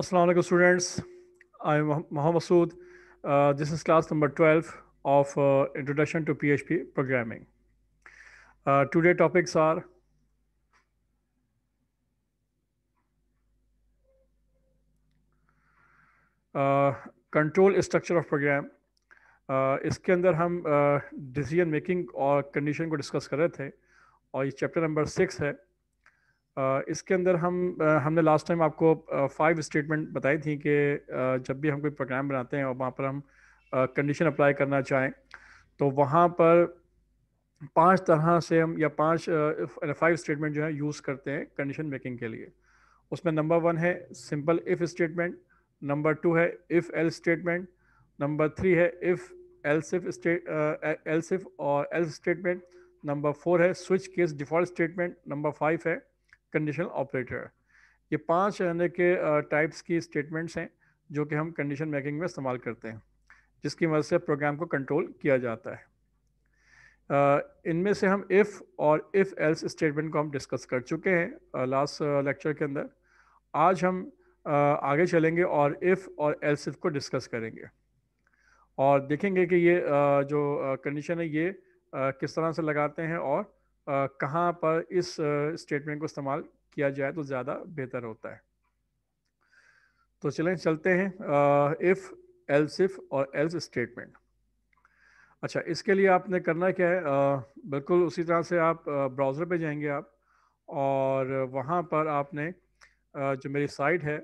Assalamu alaikum students. I'm Mohammad Masood. Uh, this is class number 12 of uh, Introduction to PHP Programming. Uh, today topics are control structure of program इसके अंदर हम decision making और condition को discuss कर रहे थे और ये चैप्टर नंबर सिक्स है इसके अंदर हम हमने लास्ट टाइम आपको फाइव स्टेटमेंट बताई थी कि जब भी हम कोई प्रोग्राम बनाते हैं और वहाँ पर हम कंडीशन अप्लाई करना चाहें तो वहाँ पर पांच तरह से हम या पांच फाइव स्टेटमेंट जो है यूज़ करते हैं कंडीशन मेकिंग के लिए उसमें नंबर वन है simple if statement number two है if else statement number three है इफ़ एल्सिफ स्टेट सिफ और एल स्टेटमेंट नंबर फोर है switch case default statement number five है कंडीशनल ऑपरेटर ये पांच यानी के टाइप्स की स्टेटमेंट्स हैं जो कि हम कंडीशन मेकिंग में इस्तेमाल करते हैं जिसकी मदद से प्रोग्राम को कंट्रोल किया जाता है इनमें से हम इफ़ और इफ़ एल्स स्टेटमेंट को हम डिस्कस कर चुके हैं लास्ट लेक्चर के अंदर आज हम आगे चलेंगे और इफ़ और एल्स इफ को डिस्कस करेंगे और देखेंगे कि ये जो कंडीशन है ये किस तरह से लगाते हैं और कहाँ पर इस स्टेटमेंट को इस्तेमाल किया जाए तो ज़्यादा बेहतर होता है तो चलें चलते हैं इफ़ इफ और एल्स स्टेटमेंट अच्छा इसके लिए आपने करना क्या है आ, बिल्कुल उसी तरह से आप ब्राउज़र पे जाएंगे आप और वहाँ पर आपने आ, जो मेरी साइट है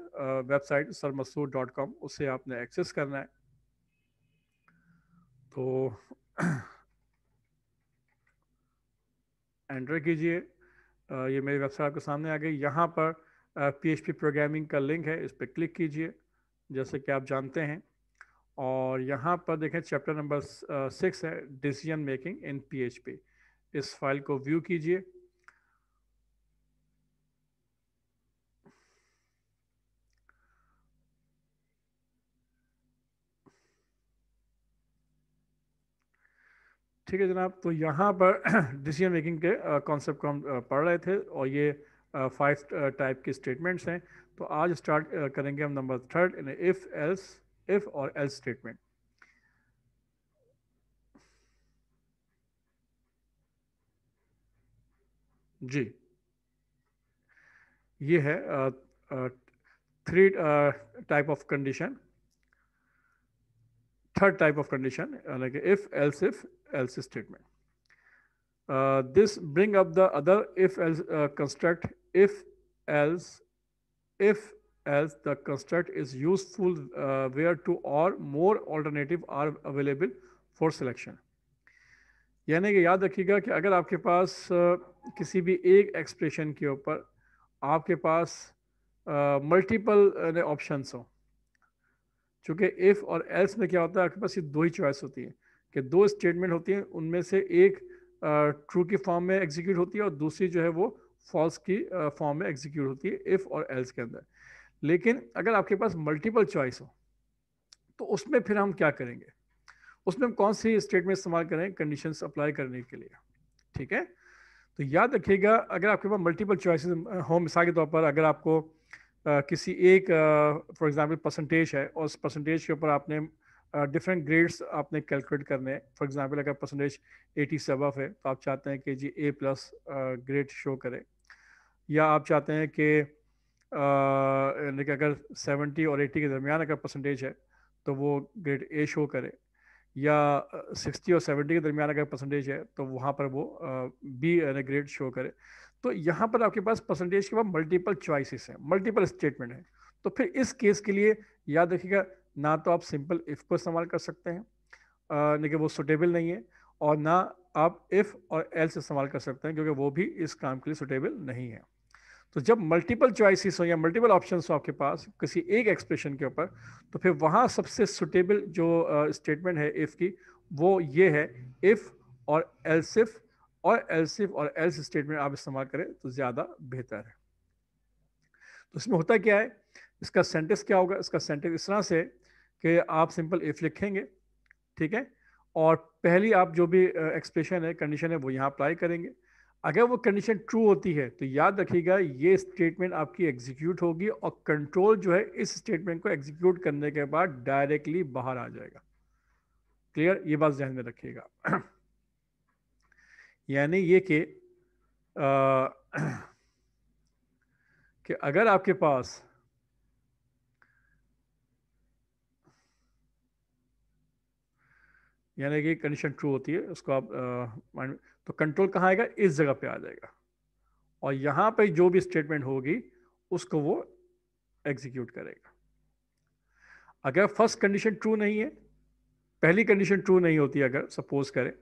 वेबसाइट सर मसूर डॉट कॉम उससे आपने एक्सेस करना है तो एंटर कीजिए ये मेरी वेबसाइट आपके सामने आ गई यहाँ पर पी प्रोग्रामिंग का लिंक है इस पर क्लिक कीजिए जैसे कि आप जानते हैं और यहाँ पर देखें चैप्टर नंबर सिक्स है डिसीजन मेकिंग इन पी इस फाइल को व्यू कीजिए ठीक है जनाब तो यहाँ पर डिसीजन मेकिंग के कॉन्सेप्ट को हम पढ़ रहे थे और ये फाइव टाइप के स्टेटमेंट्स हैं तो आज स्टार्ट करेंगे हम number third if else if और एल्स स्टेटमेंट जी ये है three type of condition third type of condition कि if else if else statement. Uh, this bring up the other if else uh, construct if else if else the construct is useful uh, where two or more alternative are available for selection यानी कि याद रखिएगा कि अगर आपके पास किसी भी एक एक्सप्रेशन के ऊपर आपके पास मल्टीपल ऑप्शंस हो चूँकि इफ़ और एल्स में क्या होता है आपके पास ये दो ही चॉइस होती है कि दो स्टेटमेंट होती हैं उनमें से एक ट्रू की फॉर्म में एग्जीक्यूट होती है और दूसरी जो है वो फॉल्स की फॉर्म में एग्जीक्यूट होती है इफ़ और एल्स के अंदर लेकिन अगर आपके पास मल्टीपल चॉइस हो तो उसमें फिर हम क्या करेंगे उसमें हम कौन सी स्टेटमेंट इस्तेमाल करें कंडीशन अप्लाई करने के लिए ठीक है तो याद रखिएगा अगर आपके पास मल्टीपल चॉइसेस हो मिसाल के तौर पर अगर आपको आ, किसी एक फॉर एग्जांपल परसेंटेज है और उस परसेंटेज के ऊपर आपने डिफरेंट ग्रेड्स आपने कैलकुलेट करने हैं फॉर एग्जांपल अगर परसेंटेज एटी सब है तो आप चाहते हैं कि जी ए प्लस ग्रेड शो करे या आप चाहते हैं कि अगर सेवेंटी और एटी के दरमियान अगर परसेंटेज है तो वो ग्रेड ए शो करे या सिक्सटी और सेवेंटी के दरमियान अगर परसेंटेज है तो वहाँ पर वो बी यानी ग्रेड शो करे तो यहाँ पर आपके पास परसेंटेज के बाद मल्टीपल चॉइसेस हैं मल्टीपल स्टेटमेंट हैं तो फिर इस केस के लिए याद रखिएगा ना तो आप सिंपल इफ़ को इस्तेमाल कर सकते हैं लेकिन वो सुटेबल नहीं है और ना आप इफ़ और एल्स इस्तेमाल कर सकते हैं क्योंकि वो भी इस काम के लिए सुटेबल नहीं है तो जब मल्टीपल चॉइसेस हो या मल्टीपल ऑप्शन हो आपके पास किसी एक एक्सप्रेशन के ऊपर तो फिर वहाँ सबसे सुटेबल जो स्टेटमेंट uh, है इफ़ की वो ये है इफ़ और एल्सिफ और एल्सिफ और एल्स स्टेटमेंट आप इस्तेमाल करें तो ज़्यादा बेहतर है तो इसमें होता क्या है इसका सेंटेंस क्या होगा इसका सेंटेंस इस तरह से कि आप सिंपल इफ लिखेंगे ठीक है और पहली आप जो भी एक्सप्रेशन है कंडीशन है वो यहाँ अप्लाई करेंगे अगर वो कंडीशन ट्रू होती है तो याद रखिएगा ये स्टेटमेंट आपकी एग्जीक्यूट होगी और कंट्रोल जो है इस स्टेटमेंट को एग्जीक्यूट करने के बाद डायरेक्टली बाहर आ जाएगा क्लियर ये बात ध्यान में रखिएगा यानी ये कि कि अगर आपके पास यानी कि कंडीशन ट्रू होती है उसको आप माइंड तो कंट्रोल कहाँ आएगा इस जगह पे आ जाएगा और यहाँ पे जो भी स्टेटमेंट होगी उसको वो एग्जीक्यूट करेगा अगर फर्स्ट कंडीशन ट्रू नहीं है पहली कंडीशन ट्रू नहीं होती अगर सपोज करें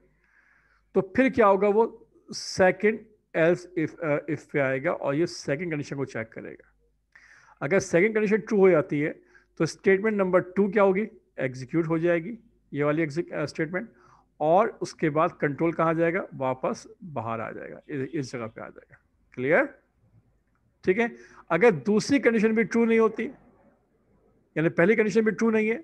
तो फिर क्या होगा वो सेकेंड एल्स इफ इफ पे आएगा और ये सेकेंड कंडीशन को चेक करेगा अगर सेकेंड कंडीशन ट्रू हो जाती है तो स्टेटमेंट नंबर टू क्या होगी एग्जीक्यूट हो जाएगी ये वाली स्टेटमेंट और उसके बाद कंट्रोल कहाँ जाएगा वापस बाहर आ जाएगा इस जगह पे आ जाएगा क्लियर ठीक है अगर दूसरी कंडीशन भी ट्रू नहीं होती यानी पहली कंडीशन भी ट्रू नहीं है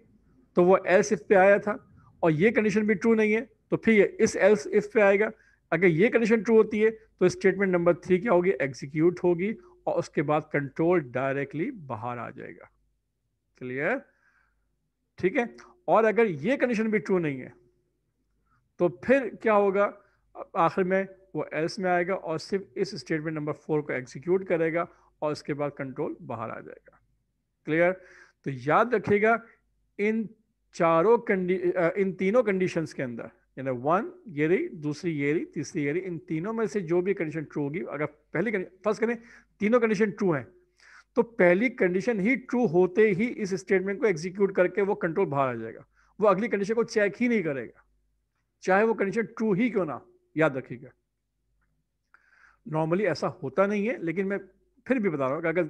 तो वो एल्स इफ पे आया था और ये कंडीशन भी ट्रू नहीं है तो फिर इस एल्स इफ पे आएगा अगर ये कंडीशन ट्रू होती है तो स्टेटमेंट नंबर थ्री क्या होगी एग्जीक्यूट होगी और उसके बाद कंट्रोल डायरेक्टली बाहर आ जाएगा क्लियर ठीक है और अगर ये कंडीशन भी ट्रू नहीं है तो फिर क्या होगा आखिर में वो एल्स में आएगा और सिर्फ इस स्टेटमेंट नंबर फोर को एग्जीक्यूट करेगा और उसके बाद कंट्रोल बाहर आ जाएगा क्लियर तो याद रखिएगा इन चारों इन तीनों कंडीशंस के अंदर यानी वन ये रही दूसरी ये रही तीसरी ये रही इन तीनों में से जो भी कंडीशन ट्रू होगी अगर पहली फर्स्ट करें तीनों कंडीशन ट्रू हैं तो पहली कंडीशन ही ट्रू होते ही इस स्टेटमेंट को एग्जीक्यूट करके वो कंट्रोल बाहर आ जाएगा वो अगली कंडीशन को चेक ही नहीं करेगा चाहे वो कंडीशन ट्रू ही क्यों ना याद रखिएगा नॉर्मली ऐसा होता नहीं है लेकिन मैं फिर भी बता रहा हूँ कि अगर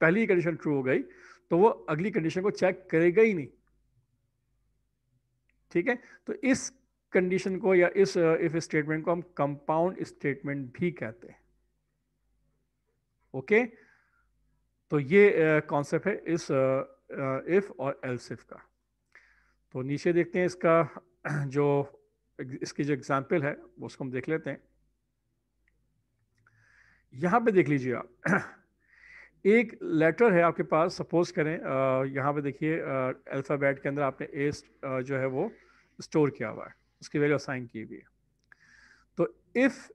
पहली कंडीशन ट्रू हो गई तो वो अगली कंडीशन को चेक करेगा ही नहीं ठीक है तो इस कंडीशन को या इस इफ स्टेटमेंट को हम कंपाउंड स्टेटमेंट भी कहते हैं ओके okay? तो ये कॉन्सेप्ट है इस इफ और एल सिफ का तो नीचे देखते हैं इसका जो इसकी जो एग्जाम्पल है वो उसको हम देख लेते हैं यहां पे देख लीजिए आप एक लेटर है आपके पास सपोज करें यहाँ पे देखिए अल्फ़ाबेट के अंदर आपने ए जो है वो स्टोर किया हुआ है उसकी वैल्यू असाइन की हुई है तो इफ़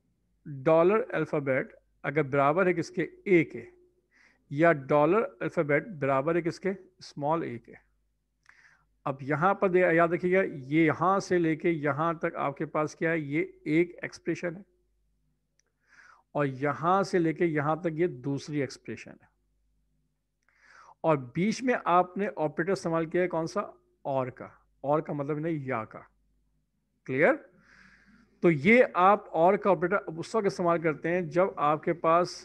डॉलर अल्फ़ाबेट अगर बराबर है किसके ए के या डॉलर अल्फ़ाबेट बराबर है किसके स्मॉल ए के अब यहाँ पर याद रखिएगा ये यहाँ से लेके यहाँ तक आपके पास क्या है ये एक एक्सप्रेशन है और यहाँ से लेके यहाँ तक ये दूसरी एक्सप्रेशन है और बीच में आपने ऑपरेटर इस्तेमाल किया है कौन सा और का और का मतलब नहीं या का क्लियर तो ये आप और का ऑपरेटर उस वक्त इस्तेमाल करते हैं जब आपके पास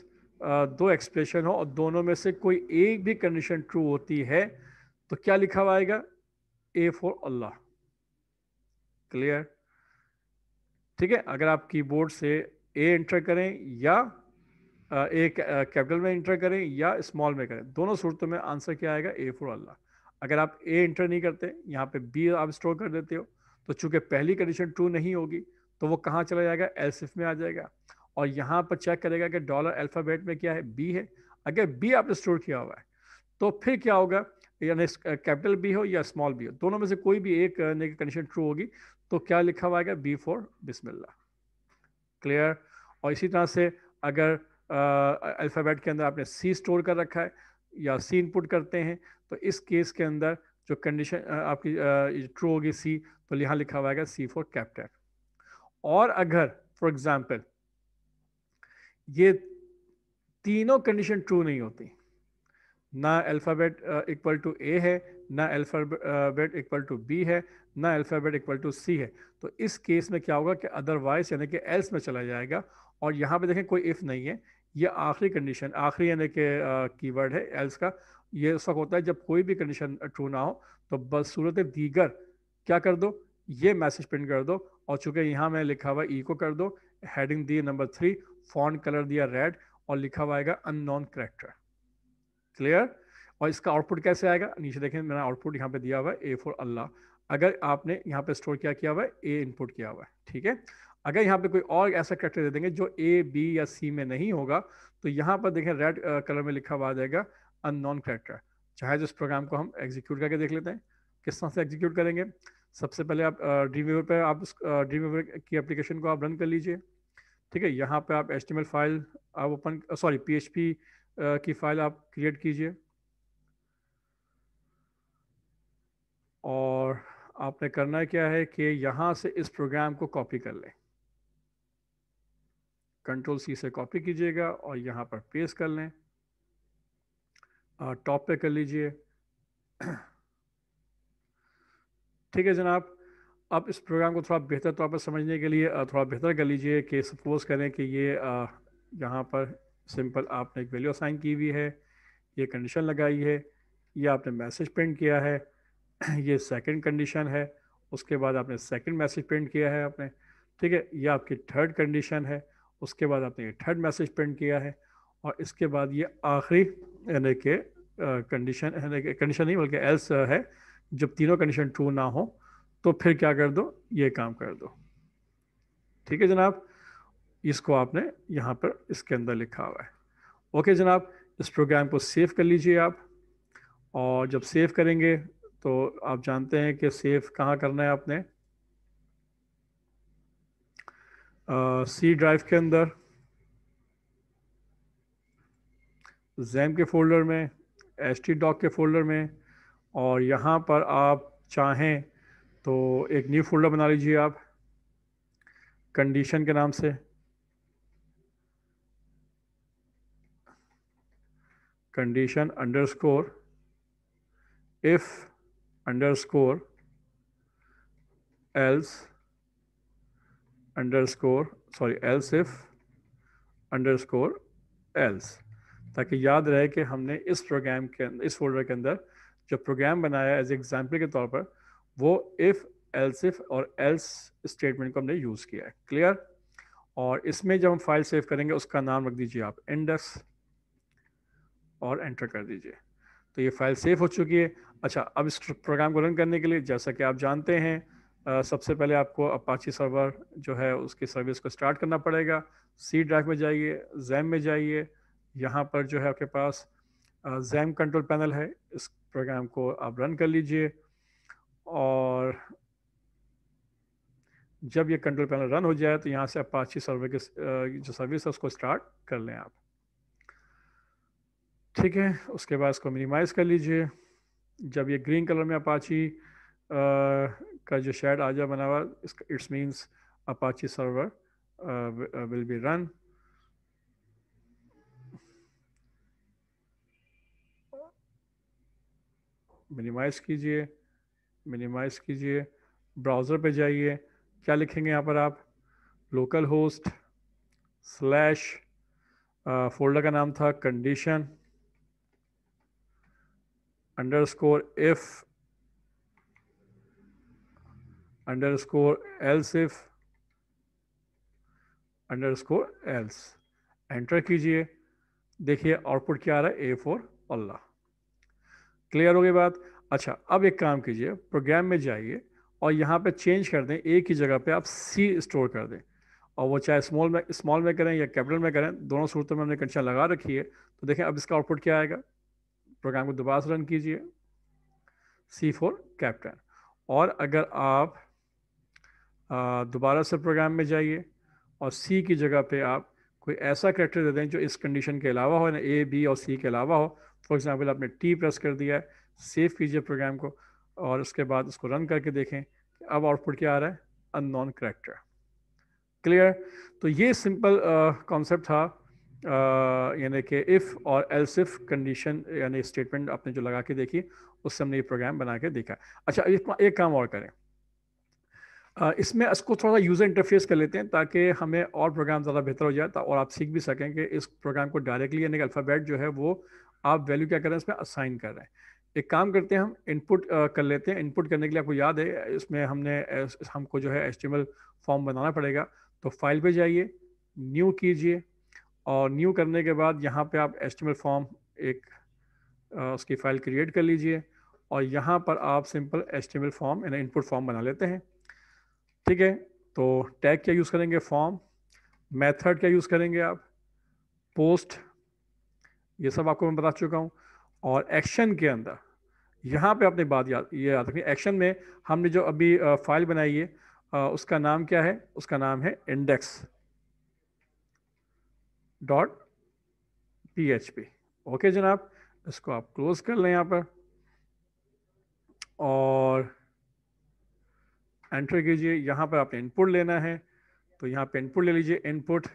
दो एक्सप्रेशन हो और दोनों में से कोई एक भी कंडीशन ट्रू होती है तो क्या लिखा हुआ आएगा ए फॉर अल्लाह क्लियर ठीक है अगर आप कीबोर्ड से ए एंटर करें या एक कैपिटल में एंटर करें या स्मॉल में करें दोनों सूरतों में आंसर क्या आएगा ए फॉर अल्लाह अगर आप ए एंटर नहीं करते यहाँ पे बी आप स्टोर कर देते हो तो चूंकि पहली कंडीशन ट्रू नहीं होगी तो वो कहाँ चला जाएगा एल्सिफ में आ जाएगा और यहाँ पर चेक करेगा कि डॉलर अल्फ़ाबेट में क्या है बी है अगर बी आपने स्टोर किया हुआ है तो फिर क्या होगा यानी कैपिटल बी हो या स्मॉल बी हो दोनों में से कोई भी एक कंडीशन ट्रू होगी तो क्या लिखा हुआ है बी फॉर बिस्मिल्ला क्लियर और इसी तरह से अगर अल्फ़ाबेट के अंदर आपने सी स्टोर कर रखा है या सी इनपुट करते हैं तो इस केस के अंदर जो कंडीशन आपकी ट्रू होगी सी तो यहाँ लिखा हुआ है सी फॉर कैपिटल और अगर फॉर एग्जाम्पल ये तीनों कंडीशन ट्रू नहीं होती ना अल्फ़ाबेट इक्वल टू ए है ना अल्फ़ाबेट इक्वल टू बी है ना अल्फ़ाबेट इक्वल टू सी है तो इस केस में क्या होगा कि अदरवाइज यानी कि एल्स में चला जाएगा और यहाँ पे देखें कोई इफ़ नहीं है ये आखिरी कंडीशन आखिरी यानी कि कीवर्ड uh, है एल्स का ये उस वक्त होता है जब कोई भी कंडीशन ट्रू ना हो तो बस सूरत दीगर क्या कर दो ये मैसेज प्रिंट कर दो और चूंकि यहाँ मैं लिखा हुआ ई e को कर दो हेडिंग दी नंबर थ्री फॉन्ट कलर दिया रेड और लिखा हुआ आएगा अननोन करेक्टर क्लियर और इसका आउटपुट कैसे आएगा नीचे देखें मेरा आउटपुट यहाँ पे दिया हुआ है ए फॉर अल्लाह अगर आपने यहाँ पे स्टोर क्या किया हुआ है ए इनपुट किया हुआ है ठीक है अगर यहाँ पे कोई और ऐसा करेक्टर दे देंगे जो ए बी या सी में नहीं होगा तो यहाँ पर देखें रेड कलर में लिखा हुआ आ जाएगा अननॉन करेक्टर चाहे तो इस प्रोग्राम को हम एग्जीक्यूट करके देख लेते हैं किस तरह से एग्जीक्यूट करेंगे सबसे पहले आप ड्रीम uh, पर आप ड्रीम uh, की एप्लीकेशन को आप रन कर लीजिए ठीक है यहाँ पे आप एच फाइल आप ओपन सॉरी पी की फाइल आप क्रिएट कीजिए और आपने करना क्या है कि यहाँ से इस प्रोग्राम को कॉपी कर लें कंट्रोल सी से कॉपी कीजिएगा और यहाँ पर पेस्ट कर लें टॉप पे कर लीजिए ठीक है जनाब अब इस प्रोग्राम को थोड़ा बेहतर तौर तो पर समझने के लिए थोड़ा बेहतर कर लीजिए कि सपोज़ करें कि ये यहाँ पर सिंपल आपने एक वैल्यू असाइन की हुई है ये कंडीशन लगाई है ये आपने मैसेज प्रिंट किया है ये सेकंड कंडीशन है उसके बाद आपने सेकंड मैसेज प्रिंट किया है आपने ठीक है ये आपकी थर्ड कंडीशन है उसके बाद आपने ये थर्ड मैसेज प्रिंट किया है और इसके बाद ये आखिरी यानी कि कंडीशन कंडीशन नहीं बल्कि एल्स है जब तीनों कंडीशन ट्रू ना हो तो फिर क्या कर दो ये काम कर दो ठीक है जनाब इसको आपने यहाँ पर इसके अंदर लिखा हुआ है ओके जनाब इस प्रोग्राम को सेव कर लीजिए आप और जब सेव करेंगे तो आप जानते हैं कि सेव कहाँ करना है आपने सी uh, ड्राइव के अंदर जैम के फोल्डर में एस टी डॉक के फोल्डर में और यहाँ पर आप चाहें तो एक न्यू फोल्डर बना लीजिए आप कंडीशन के नाम से condition under score if under score else under score sorry else if under score else ताकि याद रहे कि हमने इस प्रोग्राम के इस फोल्डर के अंदर जब प्रोग्राम बनाया एज एग्जाम्पल के तौर पर वो इफ़ एल्सिफ और एल्स स्टेटमेंट को हमने यूज़ किया है क्लियर और इसमें जब हम फाइल सेव करेंगे उसका नाम रख दीजिए आप इंडेक्स और एंटर कर दीजिए तो ये फाइल सेव हो चुकी है अच्छा अब इस प्रोग्राम को रन करने के लिए जैसा कि आप जानते हैं आ, सबसे पहले आपको अपाची सर्वर जो है उसकी सर्विस को स्टार्ट करना पड़ेगा सी ड्राइव में जाइए जैम में जाइए यहाँ पर जो है आपके पास जैम कंट्रोल पैनल है इस प्रोग्राम को आप रन कर लीजिए और जब ये कंट्रोल पैनल रन हो जाए तो यहाँ से अपाची सर्वर के जो सर्विस है उसको स्टार्ट कर लें आप ठीक है उसके बाद इसको मिनिमाइज़ कर लीजिए जब ये ग्रीन कलर में अपाची का जो शेड आ जाए बना हुआ it's means Apache server will be run minimise कीजिए मिनिमाइज कीजिए ब्राउज़र पे जाइए क्या लिखेंगे यहाँ पर आप लोकल होस्ट स्लैश फोल्डर का नाम था condition under score if under score else if under score else enter कीजिए देखिए आउटपुट क्या आ रहा है ए फोर अल्लाह क्लियर हो गई बात अच्छा अब एक काम कीजिए प्रोग्राम में जाइए और यहाँ पे चेंज कर दें एक ही जगह पे आप सी स्टोर कर दें और वो चाहे स्मॉल में स्मॉल में करें या कैपिटल में करें दोनों सूरतों में हमने कंडीशन लगा रखी है तो देखें अब इसका आउटपुट क्या आएगा प्रोग्राम को दोबारा से रन कीजिए सी फोर कैप्टन और अगर आप दोबारा से प्रोग्राम में जाइए और सी की जगह पे आप कोई ऐसा करेक्टर दे दें जो इस कंडीशन के अलावा हो ना ए बी और सी के अलावा हो फॉर एग्ज़ाम्पल आपने टी प्रेस कर दिया है सेव कीजिए प्रोग्राम को और उसके बाद उसको रन करके देखें अब आउटपुट क्या आ रहा है अन नॉन करेक्टर क्लियर तो ये सिंपल कॉन्सेप्ट था यानी कि इफ़ और एल्सिफ कंडीशन यानी स्टेटमेंट आपने जो लगा के देखी उससे हमने ये प्रोग्राम बना के देखा अच्छा एक काम और करें Uh, इसमें इसको थोड़ा यूज़र इंटरफेस कर लेते हैं ताकि हमें और प्रोग्राम ज़्यादा बेहतर हो जाए और आप सीख भी सकें कि इस प्रोग्राम को डायरेक्टली यानी कि अल्फ़ाबेट जो है वो आप वैल्यू क्या करें इसमें असाइन कर रहे हैं एक काम करते हैं हम इनपुट कर लेते हैं इनपुट करने के लिए आपको याद है इसमें हमने हमको जो है एच फॉर्म बनाना पड़ेगा तो फाइल पे जाइए न्यू कीजिए और न्यू करने के बाद यहाँ पे आप एच फॉर्म एक आ, उसकी फाइल क्रिएट कर लीजिए और यहाँ पर आप सिंपल एच फॉर्म यानी इनपुट फॉर्म बना लेते हैं ठीक है तो टैग क्या यूज़ करेंगे फॉर्म मैथड क्या यूज़ करेंगे आप पोस्ट ये सब आपको मैं बता चुका हूँ और एक्शन के अंदर यहाँ पे अपनी बात याद ये याद रखनी एक्शन में हमने जो अभी फाइल बनाई है उसका नाम क्या है उसका नाम है index dot P H P okay जनाब इसको आप क्लोज कर लें यहाँ पर और एंटर कीजिए यहाँ पर आपने इनपुट लेना है तो यहाँ पे इनपुट ले लीजिए इनपुट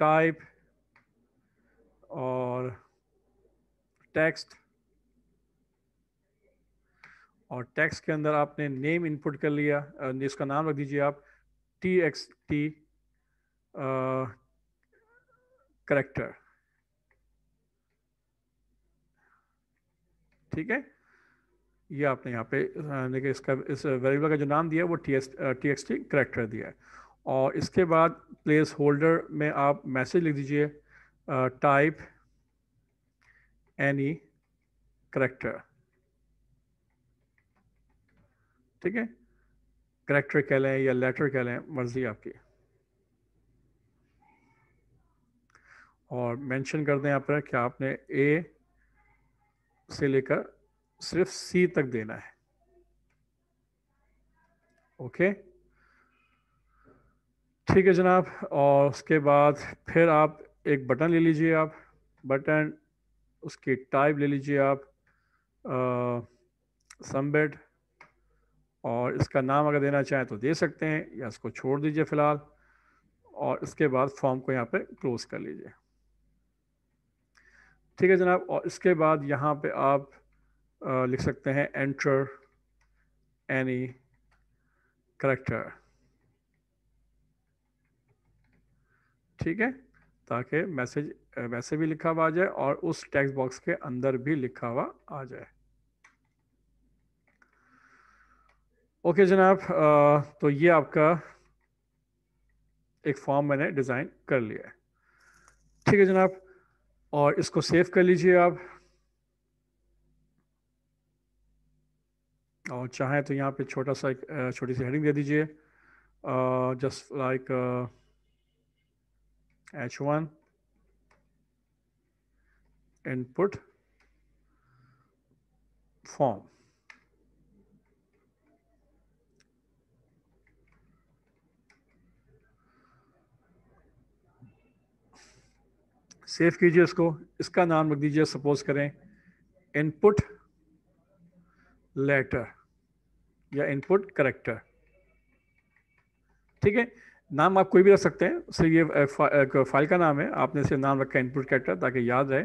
टाइप और टेक्स्ट और टेक्स्ट के अंदर आपने नेम इनपुट कर लिया इसका नाम रख दीजिए आप टी एक्स टी करेक्टर ठीक है ये आपने यहाँ पे देखिए इसका इस वेरिएबल का जो नाम दिया है वो T S T X T character दिया है और इसके बाद प्लेस होल्डर में आप मैसेज लिख दीजिए टाइप uh, any character ठीक है करेक्टर कह लें या लेटर कह लें मर्जी आपकी और मेंशन कर दें आप कि आपने ए से लेकर सिर्फ सी तक देना है ओके ठीक है जनाब और उसके बाद फिर आप एक बटन ले लीजिए आप बटन उसकी टाइप ले लीजिए आप सम्बेड और इसका नाम अगर देना चाहें तो दे सकते हैं या इसको छोड़ दीजिए फ़िलहाल और इसके बाद फॉर्म को यहाँ पे क्लोज कर लीजिए ठीक है जनाब और इसके बाद यहाँ पे आप आ, लिख सकते हैं एंटर एनी करेक्टर ठीक है ताकि मैसेज वैसे भी लिखा हुआ आ जाए और उस टेक्स्ट बॉक्स के अंदर भी लिखा हुआ आ जाए ओके जनाब तो ये आपका एक फॉर्म मैंने डिज़ाइन कर लिया है ठीक है जनाब और इसको सेव कर लीजिए आप और चाहें तो यहाँ पे छोटा सा एक छोटी सी हेडिंग दे दीजिए just like H one input form. Save कीजिए इसको इसका नाम रख दीजिए सपोज करें इनपुट लेटर या इनपुट करेक्टर ठीक है नाम आप कोई भी रख सकते हैं सिर्फ ये फा, फाइल का नाम है आपने सिर्फ नाम रखा इनपुट करेक्टर ताकि याद रहे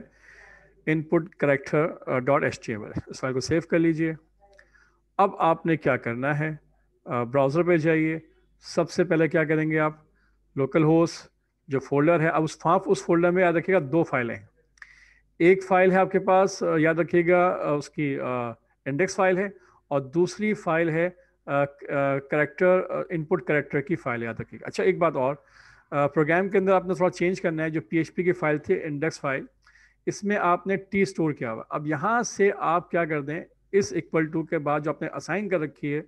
input character dot S T M L इस फाइल को सेव कर लीजिए अब आपने क्या करना है ब्राउज़र पे जाइए सबसे पहले क्या करेंगे आप लोकल होस्ट जो फोल्डर है अब उस फाफ उस फोल्डर में याद रखिएगा दो फाइलें एक फाइल है आपके पास याद रखिएगा उसकी इंडेक्स फाइल है और दूसरी फाइल है करेक्टर इनपुट करेक्टर की फाइल याद रखिएगा अच्छा एक बात और प्रोग्राम के अंदर आपने थोड़ा चेंज करना है जो पी की फाइल थी इंडेक्स फाइल इसमें आपने टी स्टोर किया हुआ अब यहाँ से आप क्या कर दें इस इक्वल टू के बाद जो आपने असाइन कर रखी है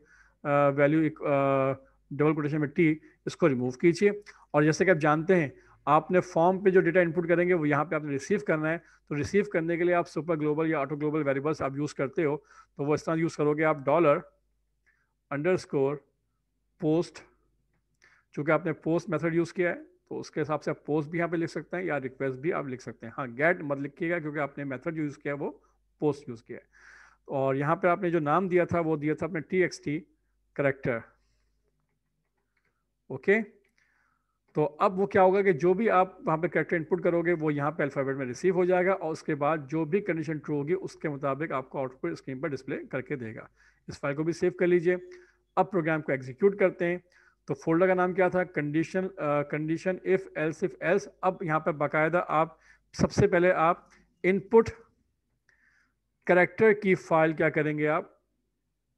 वैल्यू डबल कोटेशन में टी इसको रिमूव कीजिए और जैसे कि आप जानते हैं आपने फॉर्म पे जो डेटा इनपुट करेंगे वो यहाँ पे आपने रिसीव करना है तो रिसीव करने के लिए आप सुपर ग्लोबल या ऑटो ग्लोबल वेरिएबल्स आप यूज़ करते हो तो वो इस तरह यूज़ करोगे आप डॉलर अंडर पोस्ट चूँकि आपने पोस्ट मेथड यूज़ किया है तो उसके हिसाब से आप पोस्ट भी यहाँ पे लिख सकते हैं या रिक्वेस्ट भी आप लिख सकते हैं हाँ गेट मत लिखिएगा क्योंकि आपने मेथड यूज़ किया वो पोस्ट यूज़ किया है और यहाँ पे आपने जो नाम दिया था वो दिया था अपने T X T character okay तो अब वो क्या होगा कि जो भी आप वहाँ पे करेक्टर इनपुट करोगे वो यहाँ पे अल्फ़ाबेट में रिसीव हो जाएगा और उसके बाद जो भी कंडीशन ट्रू होगी उसके मुताबिक आपको आउटपुट स्क्रीन पर डिस्प्ले करके देगा इस फाइल को भी सेव कर लीजिए अब प्रोग्राम को एग्जीक्यूट करते हैं तो फोल्डर का नाम क्या था condition condition if else if else अब यहाँ पर बाकायदा आप सबसे पहले आप इनपुट करेक्टर की फाइल क्या करेंगे आप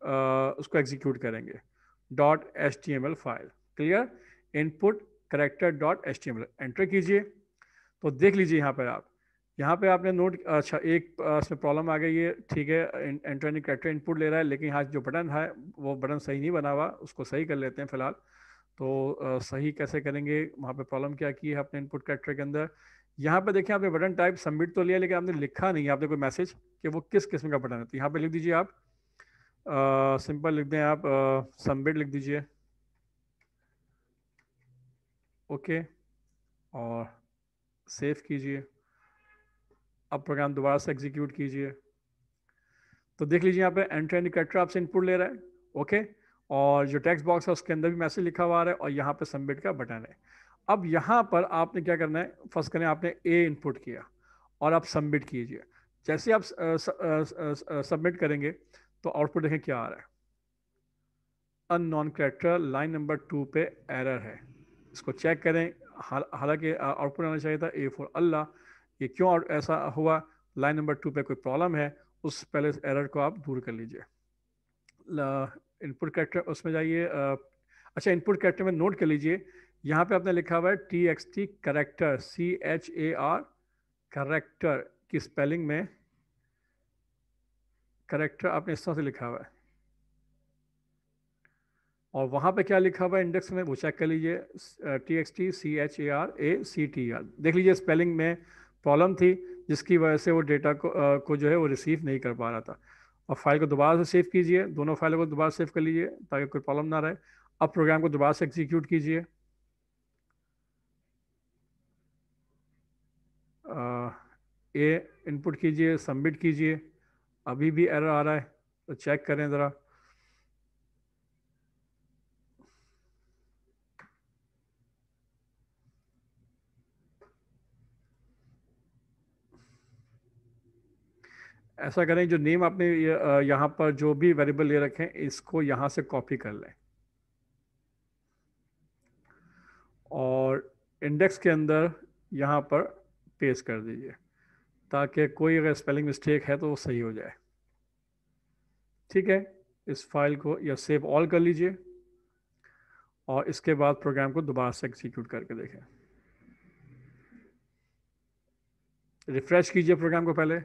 uh, उसको एग्जीक्यूट करेंगे dot S T M L file clear input character dot S T M L enter कीजिए तो देख लीजिए यहाँ पर आप यहाँ पे आपने नोट अच्छा एक इसमें प्रॉब्लम आ गई है ठीक है एंटर करेक्टर इनपुट ले रहा है लेकिन यहाँ जो बटन है वो बटन सही नहीं बना हुआ उसको सही कर लेते हैं फिलहाल तो सही कैसे करेंगे वहाँ पे प्रॉब्लम क्या की है अपने इनपुट कैरेक्टर के अंदर यहाँ पे देखिए आपने बटन टाइप सबमिट तो लिया लेकिन आपने लिखा नहीं आपने कोई मैसेज कि वो किस किस्म का बटन है तो यहाँ पे लिख दीजिए आप सिंपल लिख दें आप सबमिट लिख दीजिए ओके और सेव कीजिए अब प्रोग्राम दोबारा से एग्जीक्यूट कीजिए तो देख लीजिए यहाँ पे एंट्री एंड कैरेक्टर आपसे इनपुट ले रहा है ओके okay? और जो टेक्स्ट बॉक्स है उसके अंदर भी मैसेज लिखा हुआ है और यहाँ पे सबमिट का बटन है अब यहाँ पर आपने क्या करना है फर्स्ट करें आपने ए इनपुट किया और आप सबमिट कीजिए जैसे आप सबमिट करेंगे तो आउटपुट देखें क्या आ रहा है unknown character line number two पे एरर है इसको चेक करें हालांकि आउटपुट आना चाहिए था ए फॉर अल्लाह ये क्यों ऐसा हुआ लाइन नंबर टू पे कोई प्रॉब्लम है उस पहले एरर को आप दूर कर लीजिए इनपुट कैरेक्टर उसमें जाइए अच्छा इनपुट कैरेक्टर में नोट कर लीजिए यहाँ पे आपने लिखा हुआ है T X T character C H A R character की स्पेलिंग में करेक्टर आपने इस तरह से लिखा हुआ है और वहाँ पे क्या लिखा हुआ है इंडेक्स में वो चेक कर लीजिए T X T C H A R A C T R देख लीजिए स्पेलिंग में प्रॉब्लम थी जिसकी वजह से वो डेटा को को जो है वो रिसीव नहीं कर पा रहा था और फाइल को दोबारा से सेव कीजिए दोनों फाइलों को दोबारा सेव कर लीजिए ताकि कोई प्रॉब्लम ना रहे अब प्रोग्राम को दोबारा से एग्जीक्यूट कीजिए ए इनपुट कीजिए सबमिट कीजिए अभी भी एरर आ रहा है तो चेक करें ज़रा ऐसा करें जो नेम आपने यहाँ पर जो भी वेरिएबल ले रखें इसको यहाँ से कॉपी कर लें और इंडेक्स के अंदर यहाँ पर पेस्ट कर दीजिए ताकि कोई अगर स्पेलिंग मिस्टेक है तो वो सही हो जाए ठीक है इस फाइल को या सेव ऑल कर लीजिए और इसके बाद प्रोग्राम को दोबारा से एग्जीक्यूट करके देखें रिफ्रेश कीजिए प्रोग्राम को पहले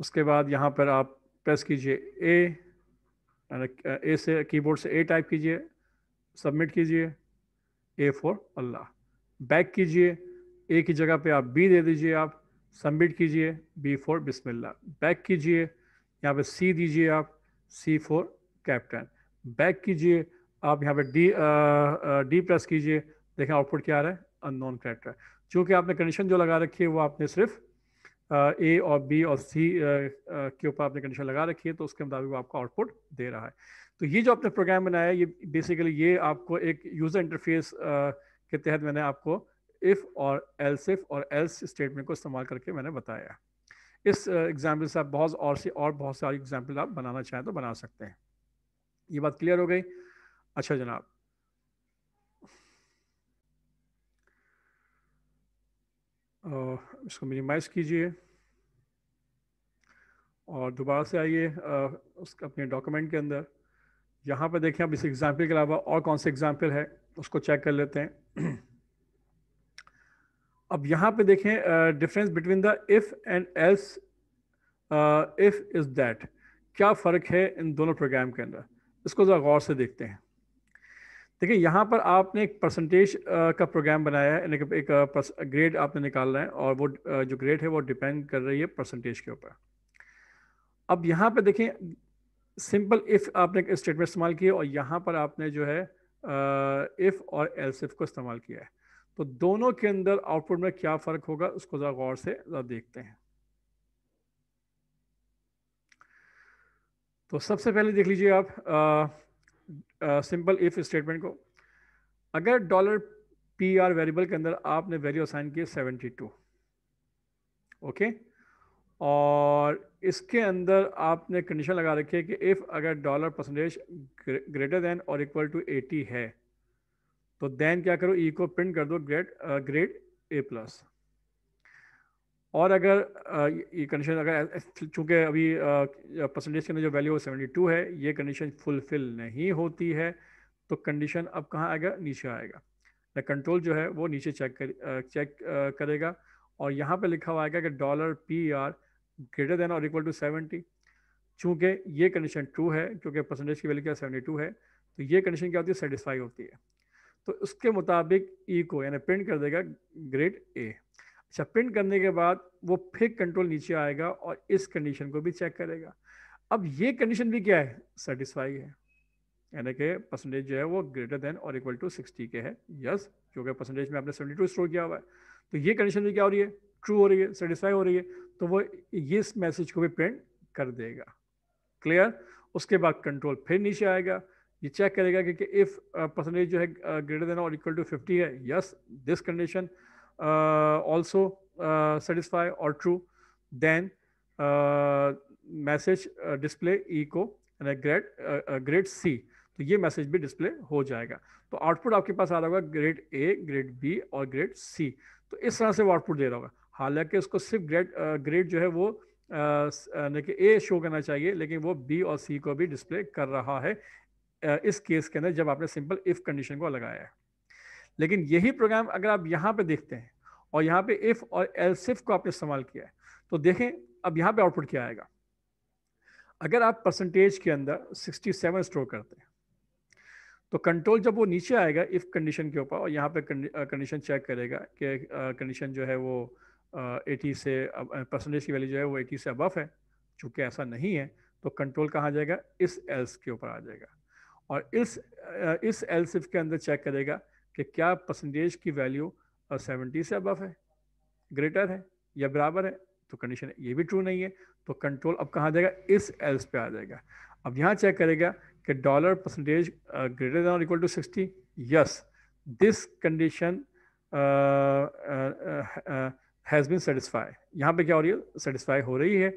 उसके बाद यहाँ पर आप प्रेस कीजिए ए ए से कीबोर्ड से ए टाइप कीजिए सबमिट कीजिए ए फॉर अल्लाह बैक कीजिए ए की जगह पे आप बी दे दीजिए आप सबमिट कीजिए बी फॉर बिस्मिल्लाह बैक कीजिए यहाँ पे सी दीजिए आप सी फॉर कैप्टन बैक कीजिए आप यहाँ पे डी डी प्रेस कीजिए देखें आउटपुट क्या आ रहा है अननोन कैरेक्टर चूँकि आपने कंडीशन जो लगा रखी है वो आपने सिर्फ ए और बी और सी के ऊपर आपने कंडीशन लगा रखी है तो उसके मुताबिक वो आपको आउटपुट दे रहा है तो ये जो आपने प्रोग्राम बनाया ये बेसिकली ये आपको एक यूज़र इंटरफेस के तहत मैंने आपको इफ़ और एल्स इफ और एल्स स्टेटमेंट को इस्तेमाल करके मैंने बताया इस एग्जाम्पल से आप बहुत और से और बहुत सारी एग्जाम्पल आप बनाना चाहें तो बना सकते हैं ये बात क्लियर हो गई अच्छा जनाब इसको मिनिमाइज़ कीजिए और दोबारा से आइए उस अपने डॉक्यूमेंट के अंदर यहाँ पर देखें आप इस एग्जाम्पल के अलावा और कौन से एग्जाम्पल है उसको चेक कर लेते हैं अब यहाँ पे देखें difference between the if and else if is that क्या फ़र्क है इन दोनों प्रोग्राम के अंदर इसको ज़रा गौर से देखते हैं देखिए यहाँ पर आपने एक परसेंटेज का प्रोग्राम बनाया है एक, एक ग्रेड आपने निकालना है और वो जो ग्रेड है वो डिपेंड कर रही है परसेंटेज के ऊपर अब यहाँ पे देखें सिंपल इफ़ आपने एक स्टेटमेंट इस्तेमाल किया और यहाँ पर आपने जो है इफ़ और एल्स इफ को इस्तेमाल किया है तो दोनों के अंदर आउटपुट में क्या फ़र्क होगा उसको ज़रा गौर से ज़रा देखते हैं तो सबसे पहले देख लीजिए आप सिंपल इफ स्टेटमेंट को अगर डॉलर पी आर वेरिएबल के अंदर आपने वैल्यू असाइन किए टू ओके और इसके अंदर आपने कंडीशन लगा रखी है कि इफ़ अगर डॉलर परसेंटेज ग्रेटर देन और इक्वल टू एटी है तो देन क्या करो ई e को प्रिंट कर दो ग्रेड ग्रेड ए प्लस और अगर ये कंडीशन अगर चूँकि अभी परसेंटेज के अंदर जो वैल्यू सेवेंटी टू है ये कंडीशन फुलफिल नहीं होती है तो कंडीशन अब कहाँ आएगा नीचे आएगा या कंट्रोल जो है वो नीचे चेक कर चेक करेगा और यहाँ पे लिखा हुआ आएगा कि dollar P R greater than और इक्वल टू सेवेंटी चूँकि ये कंडीशन ट्रू है क्योंकि परसेंटेज की वैल्यू क्या सेवेंटी टू है तो ये कंडीशन क्या होती है सेटिस्फाई होती है तो उसके मुताबिक ई को यानी प्रिंट कर देगा ग्रेड ए अच्छा प्रिंट करने के बाद वो फिर कंट्रोल नीचे आएगा और इस कंडीशन को भी चेक करेगा अब ये कंडीशन भी क्या है सेटिस्फाई है यानी कि परसेंटेज जो है वो ग्रेटर देन और इक्वल टू सिक्सटी के है यस जो कि परसेंटेज में आपने सेवेंटी टू स्टोर किया हुआ है तो ये कंडीशन भी क्या हो रही है ट्रू हो रही है सेटिस्फाई हो रही है तो वो ये इस मैसेज को भी प्रिंट कर देगा क्लियर उसके बाद कंट्रोल फिर नीचे आएगा ये चेक करेगा कि, कि इफ परसेंटेज uh, जो है ग्रेटर देन और इक्वल टू फिफ्टी है yes this condition Uh, also uh, satisfy or true, then message display ई को ग्रेड ग्रेड सी तो ये मैसेज भी डिस्प्ले हो जाएगा तो आउटपुट आपके पास आ रहा होगा ग्रेड ए ग्रेड बी और ग्रेड सी तो इस तरह से वो आउटपुट दे रहा होगा हालांकि उसको सिर्फ ग्रेड ग्रेड uh, जो है वो यानी कि ए शो करना चाहिए लेकिन वो बी और सी को भी डिस्प्ले कर रहा है इस केस के अंदर जब आपने सिंपल इफ कंडीशन को लगाया है लेकिन यही प्रोग्राम अगर आप यहाँ पे देखते हैं और यहाँ पे इफ और एलसिफ को आपने इस्तेमाल किया है तो देखें अब यहाँ पे आउटपुट क्या आएगा अगर आप परसेंटेज के अंदर 67 स्टोर करते हैं तो कंट्रोल जब वो नीचे आएगा इफ़ कंडीशन के ऊपर और यहाँ पे कंडीशन चेक करेगा कि कंडीशन जो है वो एटी से परसेंटेज की वैल्यू जो है वो एटी से अबव है चूंकि ऐसा नहीं है तो कंट्रोल कहाँ जाएगा इस एल्स के ऊपर आ जाएगा और इस इस एल्स के अंदर चेक करेगा कि क्या परसेंटेज की वैल्यू सेवेंटी से अबव है ग्रेटर है या बराबर है तो कंडीशन ये भी ट्रू नहीं है तो कंट्रोल अब कहाँ जाएगा इस एल्स पे आ जाएगा अब यहाँ चेक करेगा कि डॉलर परसेंटेज ग्रेटर दैन और equal to sixty yes this condition has been satisfy यहाँ पे क्या हो रही है सेटिस्फाई हो रही है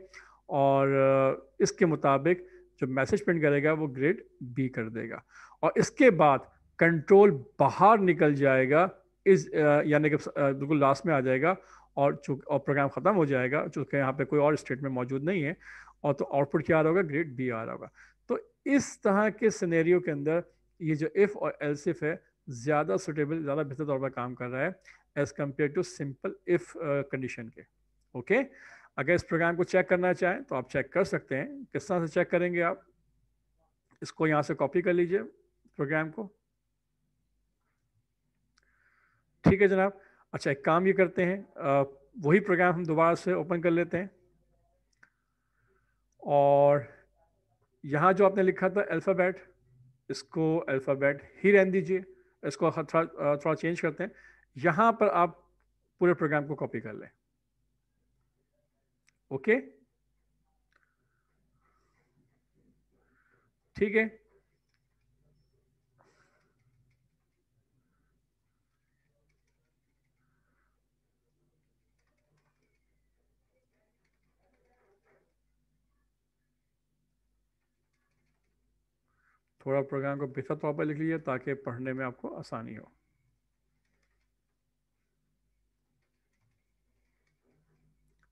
और uh, इसके मुताबिक जो मैसेज प्रिंट करेगा वो ग्रेड बी कर देगा और इसके बाद कंट्रोल बाहर निकल जाएगा इस यानी कि बिल्कुल लास्ट में आ जाएगा और चूँकि और प्रोग्राम ख़त्म हो जाएगा चूँकि यहाँ पे कोई और स्टेट में मौजूद नहीं है और तो आउटपुट क्या आ रहा होगा ग्रेड बी आ रहा होगा तो इस तरह के सिनेरियो के अंदर ये जो इफ़ और एल्सिफ है ज़्यादा सुटेबल ज़्यादा बेहतर तौर पर काम कर रहा है as compare to simple if condition के ओके अगर इस प्रोग्राम को चेक करना चाहें तो आप चेक कर सकते हैं किस तरह से चेक करेंगे आप इसको यहाँ से कॉपी कर लीजिए प्रोग्राम को ठीक है जनाब अच्छा एक काम ये करते हैं वही प्रोग्राम हम दोबारा से ओपन कर लेते हैं और यहाँ जो आपने लिखा था अल्फ़ाबेट इसको अल्फ़ाबेट ही रहने दीजिए इसको थोड़ा थोड़ा चेंज करते हैं यहाँ पर आप पूरे प्रोग्राम को कॉपी कर लें ओके ठीक है थोड़ा प्रोग्राम को बेहतर तौर पर लिख लीजिए ताकि पढ़ने में आपको आसानी हो